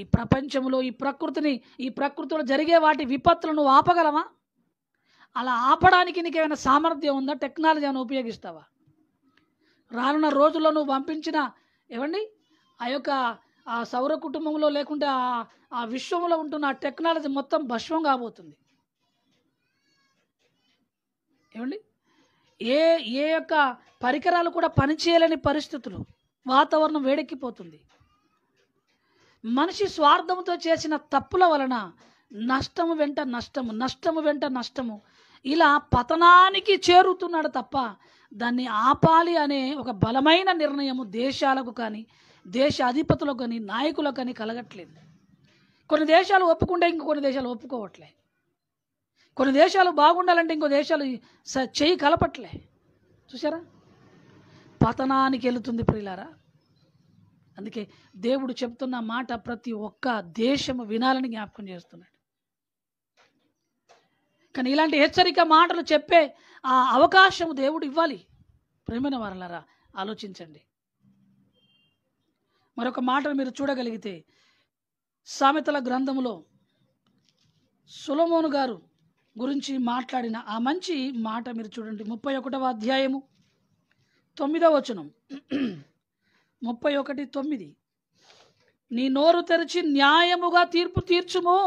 S1: ఈ ప్రపంచంలో ఈ ప్రకృతిని ఈ ప్రకృతిలో జరిగే వాటి విపత్తులను నువ్వు ఆపగలవా అలా ఆపడానికి నీకేమైనా సామర్థ్యం ఉందా టెక్నాలజీ అని ఉపయోగిస్తావా రానున్న రోజుల్లో నువ్వు పంపించిన ఏమండి ఆ యొక్క ఆ సౌర కుటుంబంలో లేకుంటే ఆ విశ్వంలో ఉంటున్న ఆ టెక్నాలజీ మొత్తం భస్వం కాబోతుంది ఏమండి ఏ ఏ యొక్క పరికరాలు కూడా పనిచేయలేని పరిస్థితులు వాతావరణం వేడెక్కిపోతుంది మనిషి స్వార్థంతో చేసిన తప్పుల వలన నష్టము వెంట నష్టము నష్టము వెంట నష్టము ఇలా పతనానికి చేరుతున్నాడు తప్ప దాన్ని ఆపాలి అనే ఒక బలమైన నిర్ణయము దేశాలకు కానీ దేశ అధిపతులకు కానీ నాయకులకు కానీ కలగట్లేదు కొన్ని దేశాలు ఒప్పుకుంటే ఇంకొన్ని దేశాలు ఒప్పుకోవట్లే కొన్ని దేశాలు బాగుండాలంటే ఇంకో దేశాలు చేయి కలపట్లే చూసారా పతనానికి వెళుతుంది ప్రియులారా అందుకే దేవుడు చెప్తున్న మాట ప్రతి ఒక్క దేశం వినాలని జ్ఞాపకం చేస్తున్నాడు కానీ ఇలాంటి హెచ్చరిక మాటలు చెప్పే ఆ అవకాశం దేవుడు ఇవ్వాలి ప్రేమైన వారలారా ఆలోచించండి మరొక మాటను మీరు చూడగలిగితే సామెతల గ్రంథంలో సులమోను గారు గురించి మాట్లాడిన ఆ మంచి మాట మీరు చూడండి ముప్పై ఒకటవ అధ్యాయము తొమ్మిదవ వచనం ముప్పై ఒకటి తొమ్మిది నీ నోరు తెరిచి న్యాయముగా తీర్పు తీర్చుము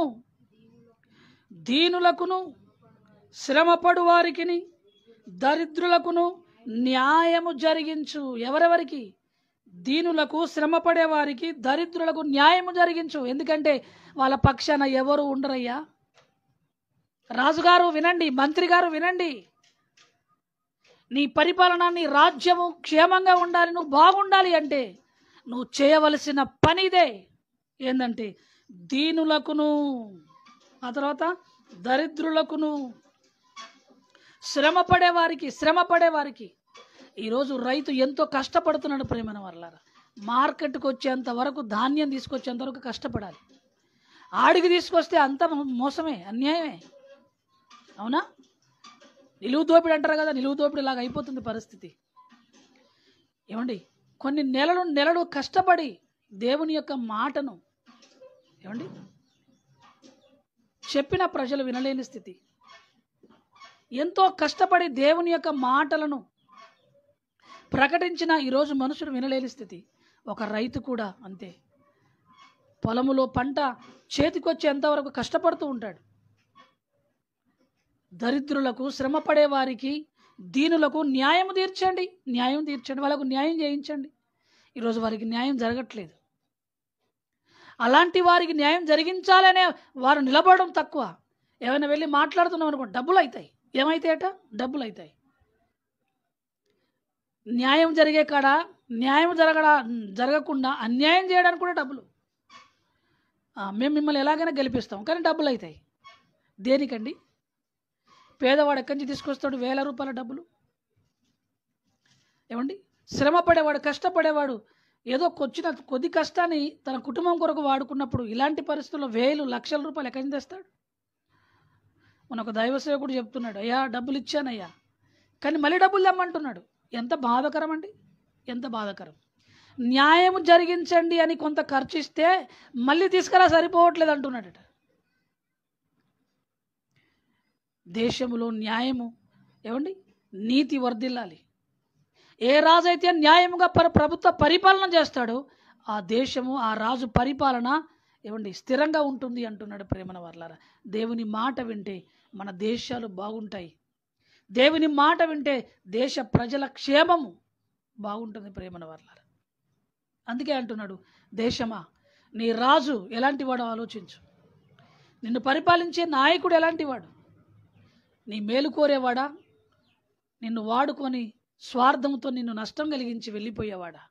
S1: దీనులకును శ్రమపడు వారికిని దరిద్రులకును న్యాయము జరిగించు ఎవరెవరికి దీనులకు శ్రమ పడేవారికి దరిద్రులకు న్యాయము జరిగించు ఎందుకంటే వాళ్ళ పక్షాన ఎవరు ఉండరయ్యా రాజుగారు వినండి మంత్రి గారు వినండి నీ పరిపాలన నీ రాజ్యము క్షేమంగా ఉండాలి నువ్వు బాగుండాలి అంటే నువ్వు చేయవలసిన పనిదే ఏంటంటే దీనులకును ఆ తర్వాత దరిద్రులకును శ్రమ పడేవారికి శ్రమ పడేవారికి ఈరోజు రైతు ఎంతో కష్టపడుతున్నాడు ప్రేమన వర్లారా మార్కెట్కి వచ్చేంత వరకు ధాన్యం తీసుకొచ్చేంత వరకు కష్టపడాలి ఆడికి తీసుకొస్తే అంత మోసమే అన్యాయమే అవునా నిలువు దోపిడి అంటారు కదా నిలువు దోపిడి లాగా అయిపోతుంది పరిస్థితి ఏమండి కొన్ని నెలలు నెలలు కష్టపడి దేవుని యొక్క మాటను ఏమండి చెప్పిన ప్రజలు వినలేని స్థితి ఎంతో కష్టపడి దేవుని యొక్క మాటలను ప్రకటించిన ఈరోజు మనుషులు వినలేని స్థితి ఒక రైతు కూడా అంతే పొలములో పంట చేతికొచ్చేంతవరకు కష్టపడుతూ ఉంటాడు దరిద్రులకు శ్రమ వారికి దీనులకు న్యాయం తీర్చండి న్యాయం తీర్చండి వాళ్ళకు న్యాయం చేయించండి ఈరోజు వారికి న్యాయం జరగట్లేదు అలాంటి వారికి న్యాయం జరిగించాలనే వారు నిలబడడం తక్కువ ఏమైనా వెళ్ళి మాట్లాడుతున్నాం అనుకో డబ్బులు అవుతాయి ఏమవుతాయట డబ్బులు అవుతాయి న్యాయం జరిగే కాడ న్యాయం జరగడ జరగకుండా అన్యాయం చేయడానికి కూడా డబ్బులు మేము మిమ్మల్ని ఎలాగైనా గెలిపిస్తాం కానీ డబ్బులు అవుతాయి దేనికండి పేదవాడు ఎక్కడి నుంచి తీసుకొస్తాడు వేల రూపాయల డబ్బులు ఏమండి శ్రమ పడేవాడు కష్టపడేవాడు ఏదో కొచ్చిన కొద్ది కష్టాన్ని తన కుటుంబం కొరకు వాడుకున్నప్పుడు ఇలాంటి పరిస్థితుల్లో వేలు లక్షల రూపాయలు ఎక్కడి నుంచి తెస్తాడు మనకు దైవ చెప్తున్నాడు అయ్యా డబ్బులు ఇచ్చానయ్యా కానీ మళ్ళీ డబ్బులు తెమ్మంటున్నాడు ఎంత బాధకరం అండి ఎంత బాధకరం న్యాయం జరిగించండి అని కొంత ఖర్చిస్తే మళ్ళీ తీసుకురా సరిపోవట్లేదు అంటున్నాడట దేశంలో న్యాయము ఏమండి నీతి వర్ధిల్లాలి ఏ రాజు అయితే న్యాయముగా పర ప్రభుత్వ పరిపాలన చేస్తాడో ఆ దేశము ఆ రాజు పరిపాలన ఏమండి స్థిరంగా ఉంటుంది అంటున్నాడు ప్రేమన వర్లారా దేవుని మాట వింటే మన దేశాలు బాగుంటాయి దేవుని మాట వింటే దేశ ప్రజల క్షేమము బాగుంటుంది ప్రేమన వర్లారు అందుకే అంటున్నాడు దేశమా నీ రాజు ఎలాంటి వాడు ఆలోచించు నిన్ను పరిపాలించే నాయకుడు ఎలాంటివాడు నీ మేలు కోరేవాడా నిన్ను వాడుకొని స్వార్థంతో నిన్ను నష్టం కలిగించి వెళ్ళిపోయేవాడా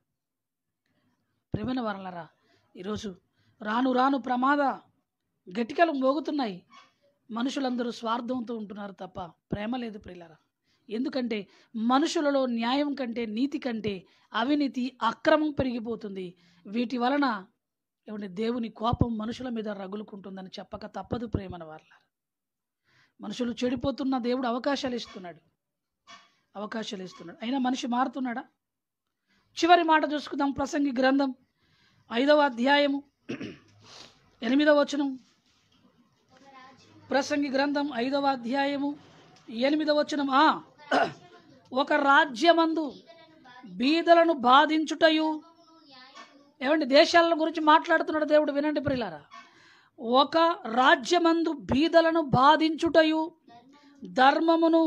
S1: ప్రేమన వరలరా ఈరోజు రాను రాను ప్రమాద గటికలు మోగుతున్నాయి మనుషులందరూ స్వార్థంతో ఉంటున్నారు తప్ప ప్రేమ లేదు ప్రియులరా ఎందుకంటే మనుషులలో న్యాయం కంటే నీతి కంటే అవినీతి అక్రమం పెరిగిపోతుంది వీటి వలన ఏమంటే దేవుని కోపం మనుషుల మీద రగులుకుంటుందని చెప్పక తప్పదు ప్రేమన వాళ్ళ మనుషులు చెడిపోతున్న దేవుడు అవకాశాలు ఇస్తున్నాడు అవకాశాలు ఇస్తున్నాడు అయినా మనిషి మారుతున్నాడా చివరి మాట చూసుకుందాం ప్రసంగి గ్రంథం ఐదవ అధ్యాయము ఎనిమిదవ వచనం ప్రసంగి గ్రంథం ఐదవ అధ్యాయము ఎనిమిదవ వచనం ఆ ఒక రాజ్యమందు బీదలను బాధించుటయు ఏమండి దేశాల గురించి మాట్లాడుతున్నాడు దేవుడు వినండి ప్రిలారా ఒక రాజ్యమందు బీదలను బాధించుటయు ధర్మమును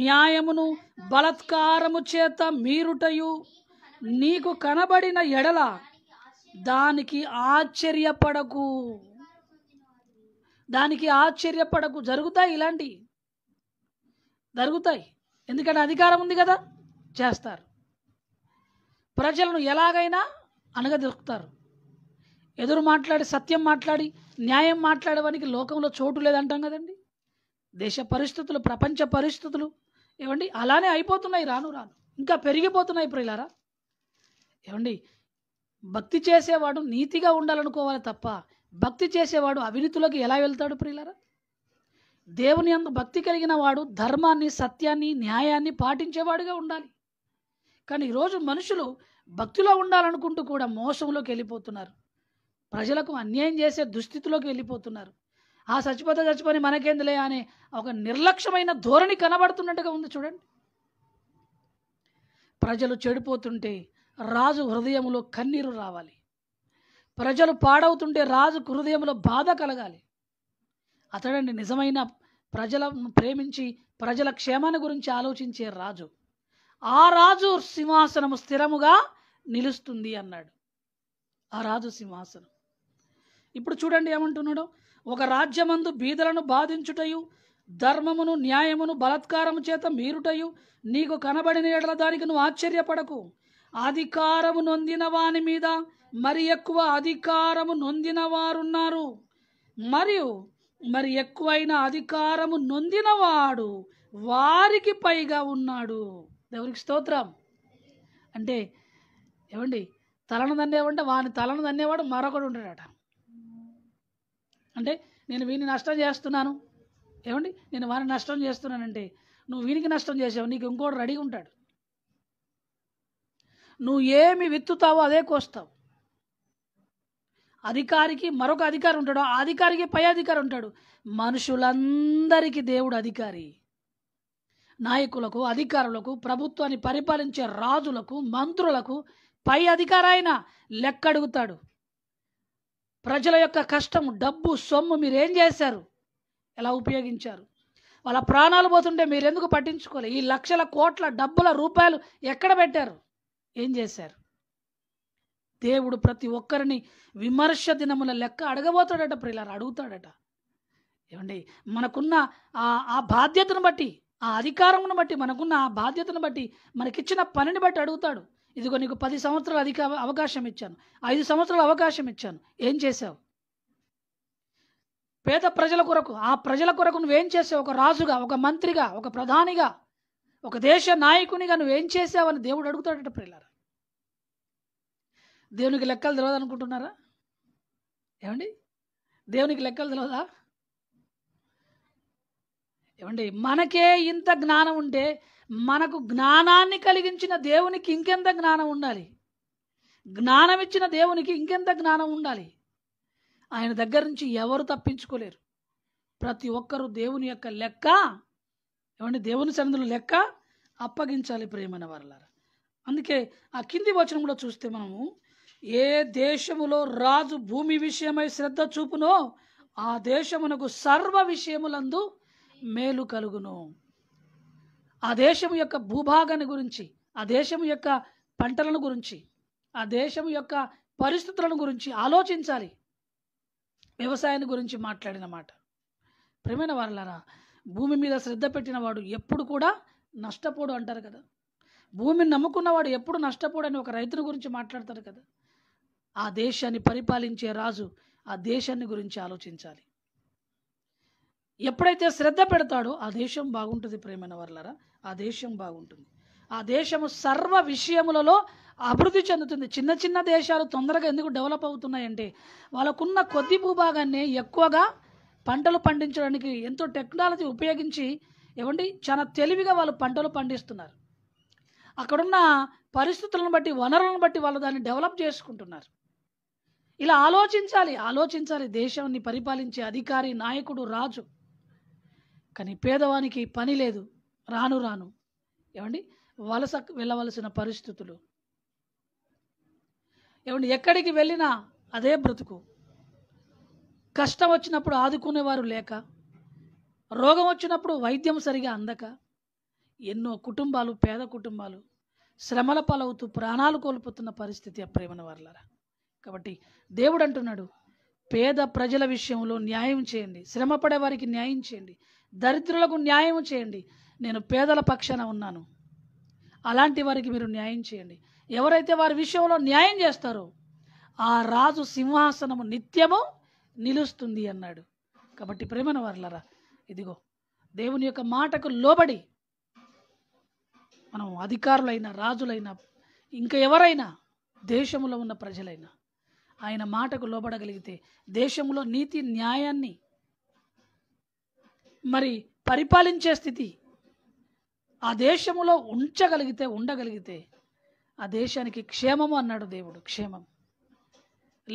S1: న్యాయమును బలత్కారము చేత మీరుటయు నీకు కనబడిన ఎడల దానికి ఆశ్చర్యపడకు దానికి ఆశ్చర్యపడకు జరుగుతాయి ఇలాంటివి జరుగుతాయి ఎందుకంటే అధికారం ఉంది కదా చేస్తారు ప్రజలను ఎలాగైనా అనగదొరుకుతారు ఎదురు మాట్లాడి సత్యం మాట్లాడి న్యాయం మాట్లాడేవానికి లోకంలో చోటు లేదంటాం కదండి దేశ పరిస్థితులు ప్రపంచ పరిస్థితులు ఏమండి అలానే అయిపోతున్నాయి రాను రాను ఇంకా పెరిగిపోతున్నాయి ప్రియులారా ఏమండి భక్తి చేసేవాడు నీతిగా ఉండాలనుకోవాలి తప్ప భక్తి చేసేవాడు అవినీతిలోకి ఎలా వెళ్తాడు ప్రియులరా దేవుని అందు భక్తి కలిగిన వాడు ధర్మాన్ని సత్యాన్ని న్యాయాన్ని పాటించేవాడుగా ఉండాలి కానీ ఈరోజు మనుషులు భక్తిలో ఉండాలనుకుంటూ కూడా మోసంలోకి వెళ్ళిపోతున్నారు ప్రజలకు అన్యాయం చేసే దుస్థితిలోకి వెళ్ళిపోతున్నారు ఆ సచిపత చచ్చిపోని మనకేందులే అనే ఒక నిర్లక్ష్యమైన ధోరణి కనబడుతున్నట్టుగా ఉంది చూడండి ప్రజలు చెడిపోతుంటే రాజు హృదయంలో కన్నీరు రావాలి ప్రజలు పాడవుతుంటే రాజు హృదయంలో బాధ కలగాలి అతడండి నిజమైన ప్రజలను ప్రేమించి ప్రజల క్షేమాన్ని గురించి ఆలోచించే రాజు ఆ రాజు సింహాసనము స్థిరముగా నిలుస్తుంది అన్నాడు ఆ రాజు సింహాసనం ఇప్పుడు చూడండి ఏమంటున్నాడు ఒక రాజ్యమందు బీదలను బాధించుటయు ధర్మమును న్యాయమును బలత్కారము చేత మీరుటయు నీకు కనబడిన ఎడల దానికి నువ్వు ఆశ్చర్యపడకు అధికారము నొందిన వాని మీద మరి ఎక్కువ అధికారము నొందిన వారున్నారు మరియు మరి ఎక్కువైన అధికారము నొందినవాడు వారికి పైగా ఉన్నాడు దేవునికి స్తోత్రం అంటే ఏమండి తలను దన్నేవంటే వాని తలను దన్నేవాడు మరొకడు ఉంటాడట అంటే నేను వీని నష్టం చేస్తున్నాను ఏమండి నేను వాని నష్టం చేస్తున్నానంటే నువ్వు వీనికి నష్టం చేసావు నీకు ఇంకోటి రెడీ ఉంటాడు నువ్వు ఏమి విత్తుతావో అదే కోస్తావు అధికారికి మరొక అధికారి ఉంటాడు ఆ అధికారికి పై అధికారి ఉంటాడు మనుషులందరికీ దేవుడు అధికారి నాయకులకు అధికారులకు ప్రభుత్వాన్ని పరిపాలించే రాజులకు మంత్రులకు పై అధికారైన లెక్కడుగుతాడు ప్రజల యొక్క కష్టం డబ్బు సొమ్ము మీరేం చేశారు ఎలా ఉపయోగించారు వాళ్ళ ప్రాణాలు పోతుంటే మీరెందుకు పట్టించుకోలే ఈ లక్షల కోట్ల డబ్బుల రూపాయలు ఎక్కడ పెట్టారు ఏం చేశారు దేవుడు ప్రతి ఒక్కరిని విమర్శ దినముల లెక్క అడగబోతాడట ప్రియులారు అడుగుతాడట ఏమండి మనకున్న ఆ బాధ్యతను బట్టి ఆ అధికారమును బట్టి మనకున్న ఆ బాధ్యతను బట్టి మనకిచ్చిన పనిని బట్టి అడుగుతాడు ఇదిగో నీకు పది సంవత్సరాల అధిక అవకాశం ఇచ్చాను ఐదు సంవత్సరాల అవకాశం ఇచ్చాను ఏం చేసావు పేద ప్రజల కొరకు ఆ ప్రజల కొరకు నువ్వేం చేసావు ఒక రాజుగా ఒక మంత్రిగా ఒక ప్రధానిగా ఒక దేశ నాయకునిగా నువ్వేం చేసావని దేవుడు అడుగుతాడట పిల్లలు దేవునికి లెక్కలు తెలియదు అనుకుంటున్నారా ఏమండి దేవునికి లెక్కలు తెలియదా ఏమండి మనకే ఇంత జ్ఞానం ఉంటే మనకు జ్ఞానాన్ని కలిగించిన దేవునికి ఇంకెంత జ్ఞానం ఉండాలి జ్ఞానం ఇచ్చిన దేవునికి ఇంకెంత జ్ఞానం ఉండాలి ఆయన దగ్గర నుంచి ఎవరు తప్పించుకోలేరు ప్రతి ఒక్కరూ దేవుని యొక్క లెక్క ఏమండి దేవుని సన్నిధులు లెక్క అప్పగించాలి ప్రేమైన వారలారా అందుకే ఆ కింది వచనం కూడా చూస్తే మనము ఏ దేశములో రాజు భూమి విషయమై శ్రద్ధ చూపునో ఆ దేశమునకు సర్వ విషయములందు మేలు కలుగును ఆ దేశం యొక్క భూభాగాన్ని గురించి ఆ దేశం యొక్క పంటలను గురించి ఆ దేశం యొక్క పరిస్థితులను గురించి ఆలోచించాలి వ్యవసాయాన్ని గురించి మాట్లాడిన మాట ప్రేమైన వారలారా భూమి మీద శ్రద్ధ పెట్టిన వాడు ఎప్పుడు కూడా నష్టపోడు అంటారు కదా భూమిని నమ్ముకున్నవాడు ఎప్పుడు నష్టపోడు అని ఒక రైతుని గురించి మాట్లాడతారు కదా ఆ దేశాన్ని పరిపాలించే రాజు ఆ దేశాన్ని గురించి ఆలోచించాలి ఎప్పుడైతే శ్రద్ధ పెడతాడో ఆ దేశం బాగుంటుంది ప్రేమైన వర్లరా ఆ దేశం బాగుంటుంది ఆ దేశము సర్వ విషయములలో అభివృద్ధి చెందుతుంది చిన్న చిన్న దేశాలు తొందరగా ఎందుకు డెవలప్ అవుతున్నాయంటే వాళ్ళకున్న కొద్ది భూభాగాన్ని ఎక్కువగా పంటలు పండించడానికి ఎంతో టెక్నాలజీ ఉపయోగించి ఏమండి చాలా తెలివిగా వాళ్ళు పంటలు పండిస్తున్నారు అక్కడున్న పరిస్థితులను బట్టి వనరులను బట్టి వాళ్ళు దాన్ని డెవలప్ చేసుకుంటున్నారు ఇలా ఆలోచించాలి ఆలోచించాలి దేశాన్ని పరిపాలించే అధికారి నాయకుడు రాజు కానీ పేదవానికి పని లేదు రాను రాను ఏమండి వలస వెళ్ళవలసిన పరిస్థితులు ఏమండి ఎక్కడికి వెళ్ళినా అదే బ్రతుకు కష్టం వచ్చినప్పుడు ఆదుకునేవారు లేక రోగం వచ్చినప్పుడు వైద్యం సరిగా అందక ఎన్నో కుటుంబాలు పేద కుటుంబాలు శ్రమల పాలవుతూ ప్రాణాలు కోల్పోతున్న పరిస్థితి అప్రేమన వర్లారా కాబట్టి దేవుడు అంటున్నాడు పేద ప్రజల విషయంలో న్యాయం చేయండి శ్రమపడే వారికి న్యాయం చేయండి దరిద్రులకు న్యాయం చేయండి నేను పేదల పక్షాన ఉన్నాను అలాంటి వారికి మీరు న్యాయం చేయండి ఎవరైతే వారి విషయంలో న్యాయం చేస్తారో ఆ రాజు సింహాసనము నిత్యము నిలుస్తుంది అన్నాడు కాబట్టి ప్రేమను వర్లరా ఇదిగో దేవుని యొక్క మాటకు లోబడి మనం అధికారులైన రాజులైనా ఇంకా ఎవరైనా దేశంలో ఉన్న ప్రజలైనా ఆయన మాటకు లోబడగలిగితే దేశంలో నీతి న్యాయాన్ని మరి పరిపాలించే స్థితి ఆ దేశంలో ఉంచగలిగితే ఉండగలిగితే ఆ దేశానికి క్షేమము అన్నాడు దేవుడు క్షేమం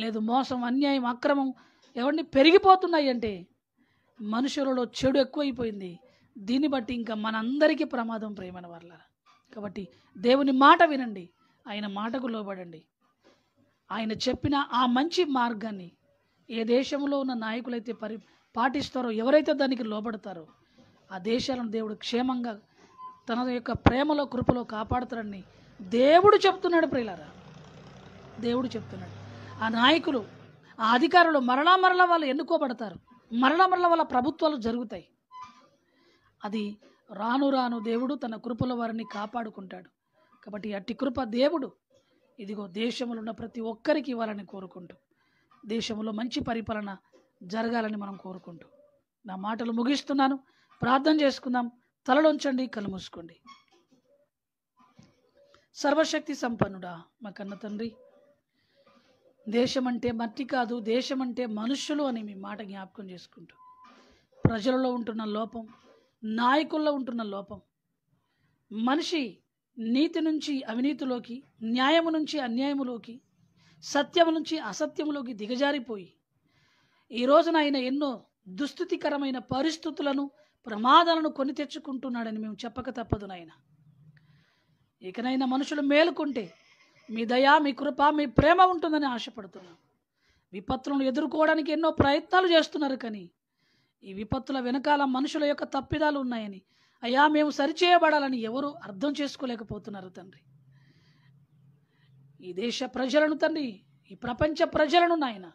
S1: లేదు మోసం అన్యాయం అక్రమం ఎవరిని పెరిగిపోతున్నాయి అంటే మనుషులలో చెడు ఎక్కువైపోయింది దీన్ని బట్టి ఇంకా మనందరికీ ప్రమాదం ప్రేమైన వల్ల కాబట్టి దేవుని మాట వినండి ఆయన మాటకు లోబడండి ఆయన చెప్పిన ఆ మంచి మార్గాన్ని ఏ దేశంలో ఉన్న నాయకులైతే పరి పాటిస్తారో ఎవరైతే దానికి లోబడతారో ఆ దేశాలను దేవుడు క్షేమంగా తన యొక్క ప్రేమలో కృపలో కాపాడుతారని దేవుడు చెప్తున్నాడు ప్రియులారా దేవుడు చెప్తున్నాడు ఆ నాయకులు ఆ అధికారులు మరలా మరల వాళ్ళు ఎన్నుకోబడతారు మరలా మరల వాళ్ళ ప్రభుత్వాలు జరుగుతాయి అది రాను రాను దేవుడు తన కృపల వారిని కాపాడుకుంటాడు కాబట్టి అట్టి కృప దేవుడు ఇదిగో దేశంలో ఉన్న ప్రతి ఒక్కరికి ఇవ్వాలని కోరుకుంటూ దేశంలో మంచి పరిపాలన జరగాలని మనం కోరుకుంటూ నా మాటలు ముగిస్తున్నాను ప్రార్థన చేసుకుందాం తలలోంచండి కలుమూసుకోండి సర్వశక్తి సంపన్నుడా మా కన్న తండ్రి దేశం అంటే మట్టి కాదు దేశం అంటే మనుషులు అని మీ మాట జ్ఞాపకం చేసుకుంటూ ప్రజలలో ఉంటున్న లోపం నాయకుల్లో ఉంటున్న లోపం మనిషి నీతి నుంచి అవినీతిలోకి న్యాయము నుంచి అన్యాయములోకి సత్యము నుంచి అసత్యములోకి దిగజారిపోయి ఈ రోజున ఆయన ఎన్నో దుస్థితికరమైన పరిస్థితులను ప్రమాదాలను కొని తెచ్చుకుంటున్నాడని మేము చెప్పక తప్పదు నాయన ఇకనైనా మనుషులు మేలుకుంటే మీ దయా మీ కృప మీ ప్రేమ ఉంటుందని ఆశపడుతున్నాం విపత్తులను ఎదుర్కోవడానికి ఎన్నో ప్రయత్నాలు చేస్తున్నారు కానీ ఈ విపత్తుల వెనకాల మనుషుల యొక్క తప్పిదాలు ఉన్నాయని అయ్యా మేము సరిచేయబడాలని ఎవరు అర్థం చేసుకోలేకపోతున్నారు తండ్రి ఈ దేశ ప్రజలను తండ్రి ఈ ప్రపంచ ప్రజలను నాయన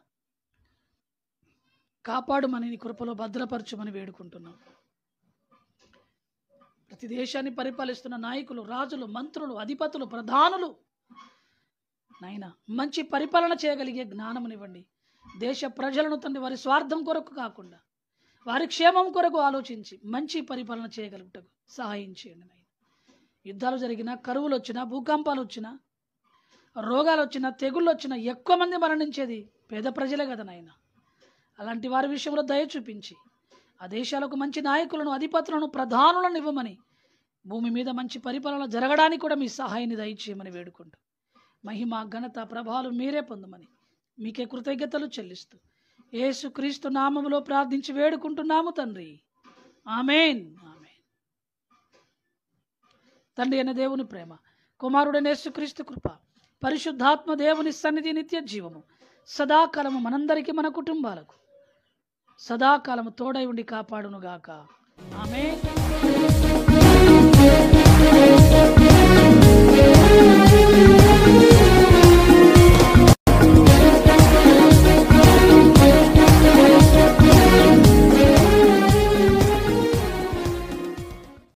S1: కాపాడుమని నీ కృపలో భద్రపరచుమని వేడుకుంటున్నాం ప్రతి దేశాన్ని పరిపాలిస్తున్న నాయకులు రాజులు మంత్రులు అధిపతులు ప్రధానులు నాయన మంచి పరిపాలన చేయగలిగే జ్ఞానమునివ్వండి దేశ ప్రజలను తండ్రి వారి స్వార్థం కొరకు కాకుండా వారి క్షేమం కొరకు ఆలోచించి మంచి పరిపాలన చేయగలుగుటకు సహాయం చేయండి నాయన యుద్ధాలు జరిగినా కరువులు వచ్చినా భూకంపాలు వచ్చినా రోగాలు వచ్చినా తెగుళ్ళు వచ్చినా ఎక్కువ మంది మరణించేది పేద ప్రజలే కదా నాయన అలాంటి వారి విషయంలో దయ చూపించి ఆ దేశాలకు మంచి నాయకులను అధిపతులను ప్రధానులను ఇవ్వమని భూమి మీద మంచి పరిపాలన జరగడానికి కూడా మీ సహాయాన్ని దయచేయమని వేడుకుంటూ మహిమ ఘనత ప్రభావాలు మీరే పొందమని మీకే కృతజ్ఞతలు చెల్లిస్తూ యేసుక్రీస్తు నామములో ప్రార్థించి వేడుకుంటున్నాము తండ్రి ఆమెన్ ఆమెన్ తండ్రి అయిన దేవుని ప్రేమ కుమారుడైన యేసుక్రీస్తు కృప పరిశుద్ధాత్మ దేవుని సన్నిధి నిత్య జీవము సదాకాలము మనందరికీ మన కుటుంబాలకు సదాకాలము తోడై ఉండి కాపాడునుగాక ఆమె